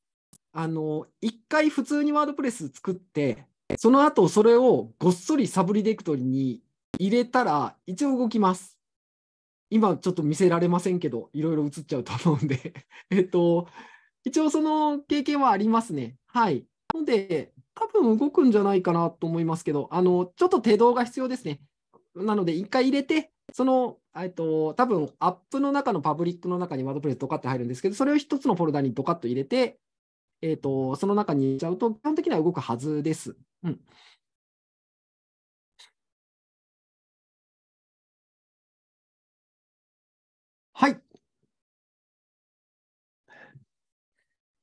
あの、一回普通にワードプレス作って、その後それをごっそりサブディレクトリに入れたら一応動きます。今ちょっと見せられませんけど、いろいろ映っちゃうと思うんで えっと、一応その経験はありますね。はい。なので、多分動くんじゃないかなと思いますけど、あの、ちょっと手動が必要ですね。なので、一回入れて、その、えっと、多分アップの中のパブリックの中にワードプレスドカッと入るんですけど、それを一つのフォルダにドカッと入れて、えっと、その中に入れちゃうと、基本的には動くはずです。うん。はい。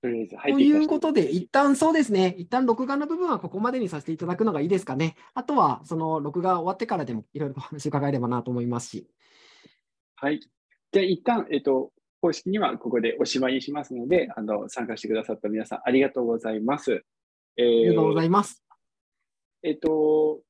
とりあえず入ということで、一旦そうですね、一旦録画の部分はここまでにさせていただくのがいいですかね。あとは、その録画終わってからでもいろいろお話伺えればなと思いますし。はい。じゃあ、一旦、えっ、と、公式にはここでおしまいにしますので、あの参加してくださった皆さん、ありがとうございます。えー、ありがとうございます。えっ、と、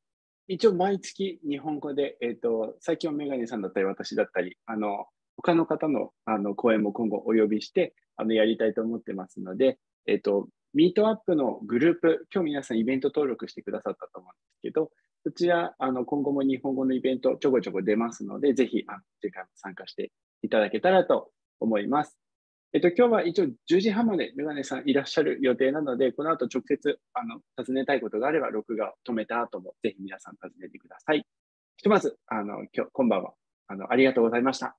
一応毎月日本語で、えっ、と、最近はメガネさんだったり、私だったり、あの、他の方のあの講演も今後お呼びして、あのやりたいと思ってますので、えっと、ミートアップのグループ、今日皆さんイベント登録してくださったと思うんですけど、そちら、あの、今後も日本語のイベントちょこちょこ出ますので、ぜひ、あの、次回も参加していただけたらと思います。えっと、今日は一応10時半までメガネさんいらっしゃる予定なので、この後直接、あの、尋ねたいことがあれば、録画を止めた後も、ぜひ皆さん尋ねてください。ひとまず、あの、今日、今晩は、あの、ありがとうございました。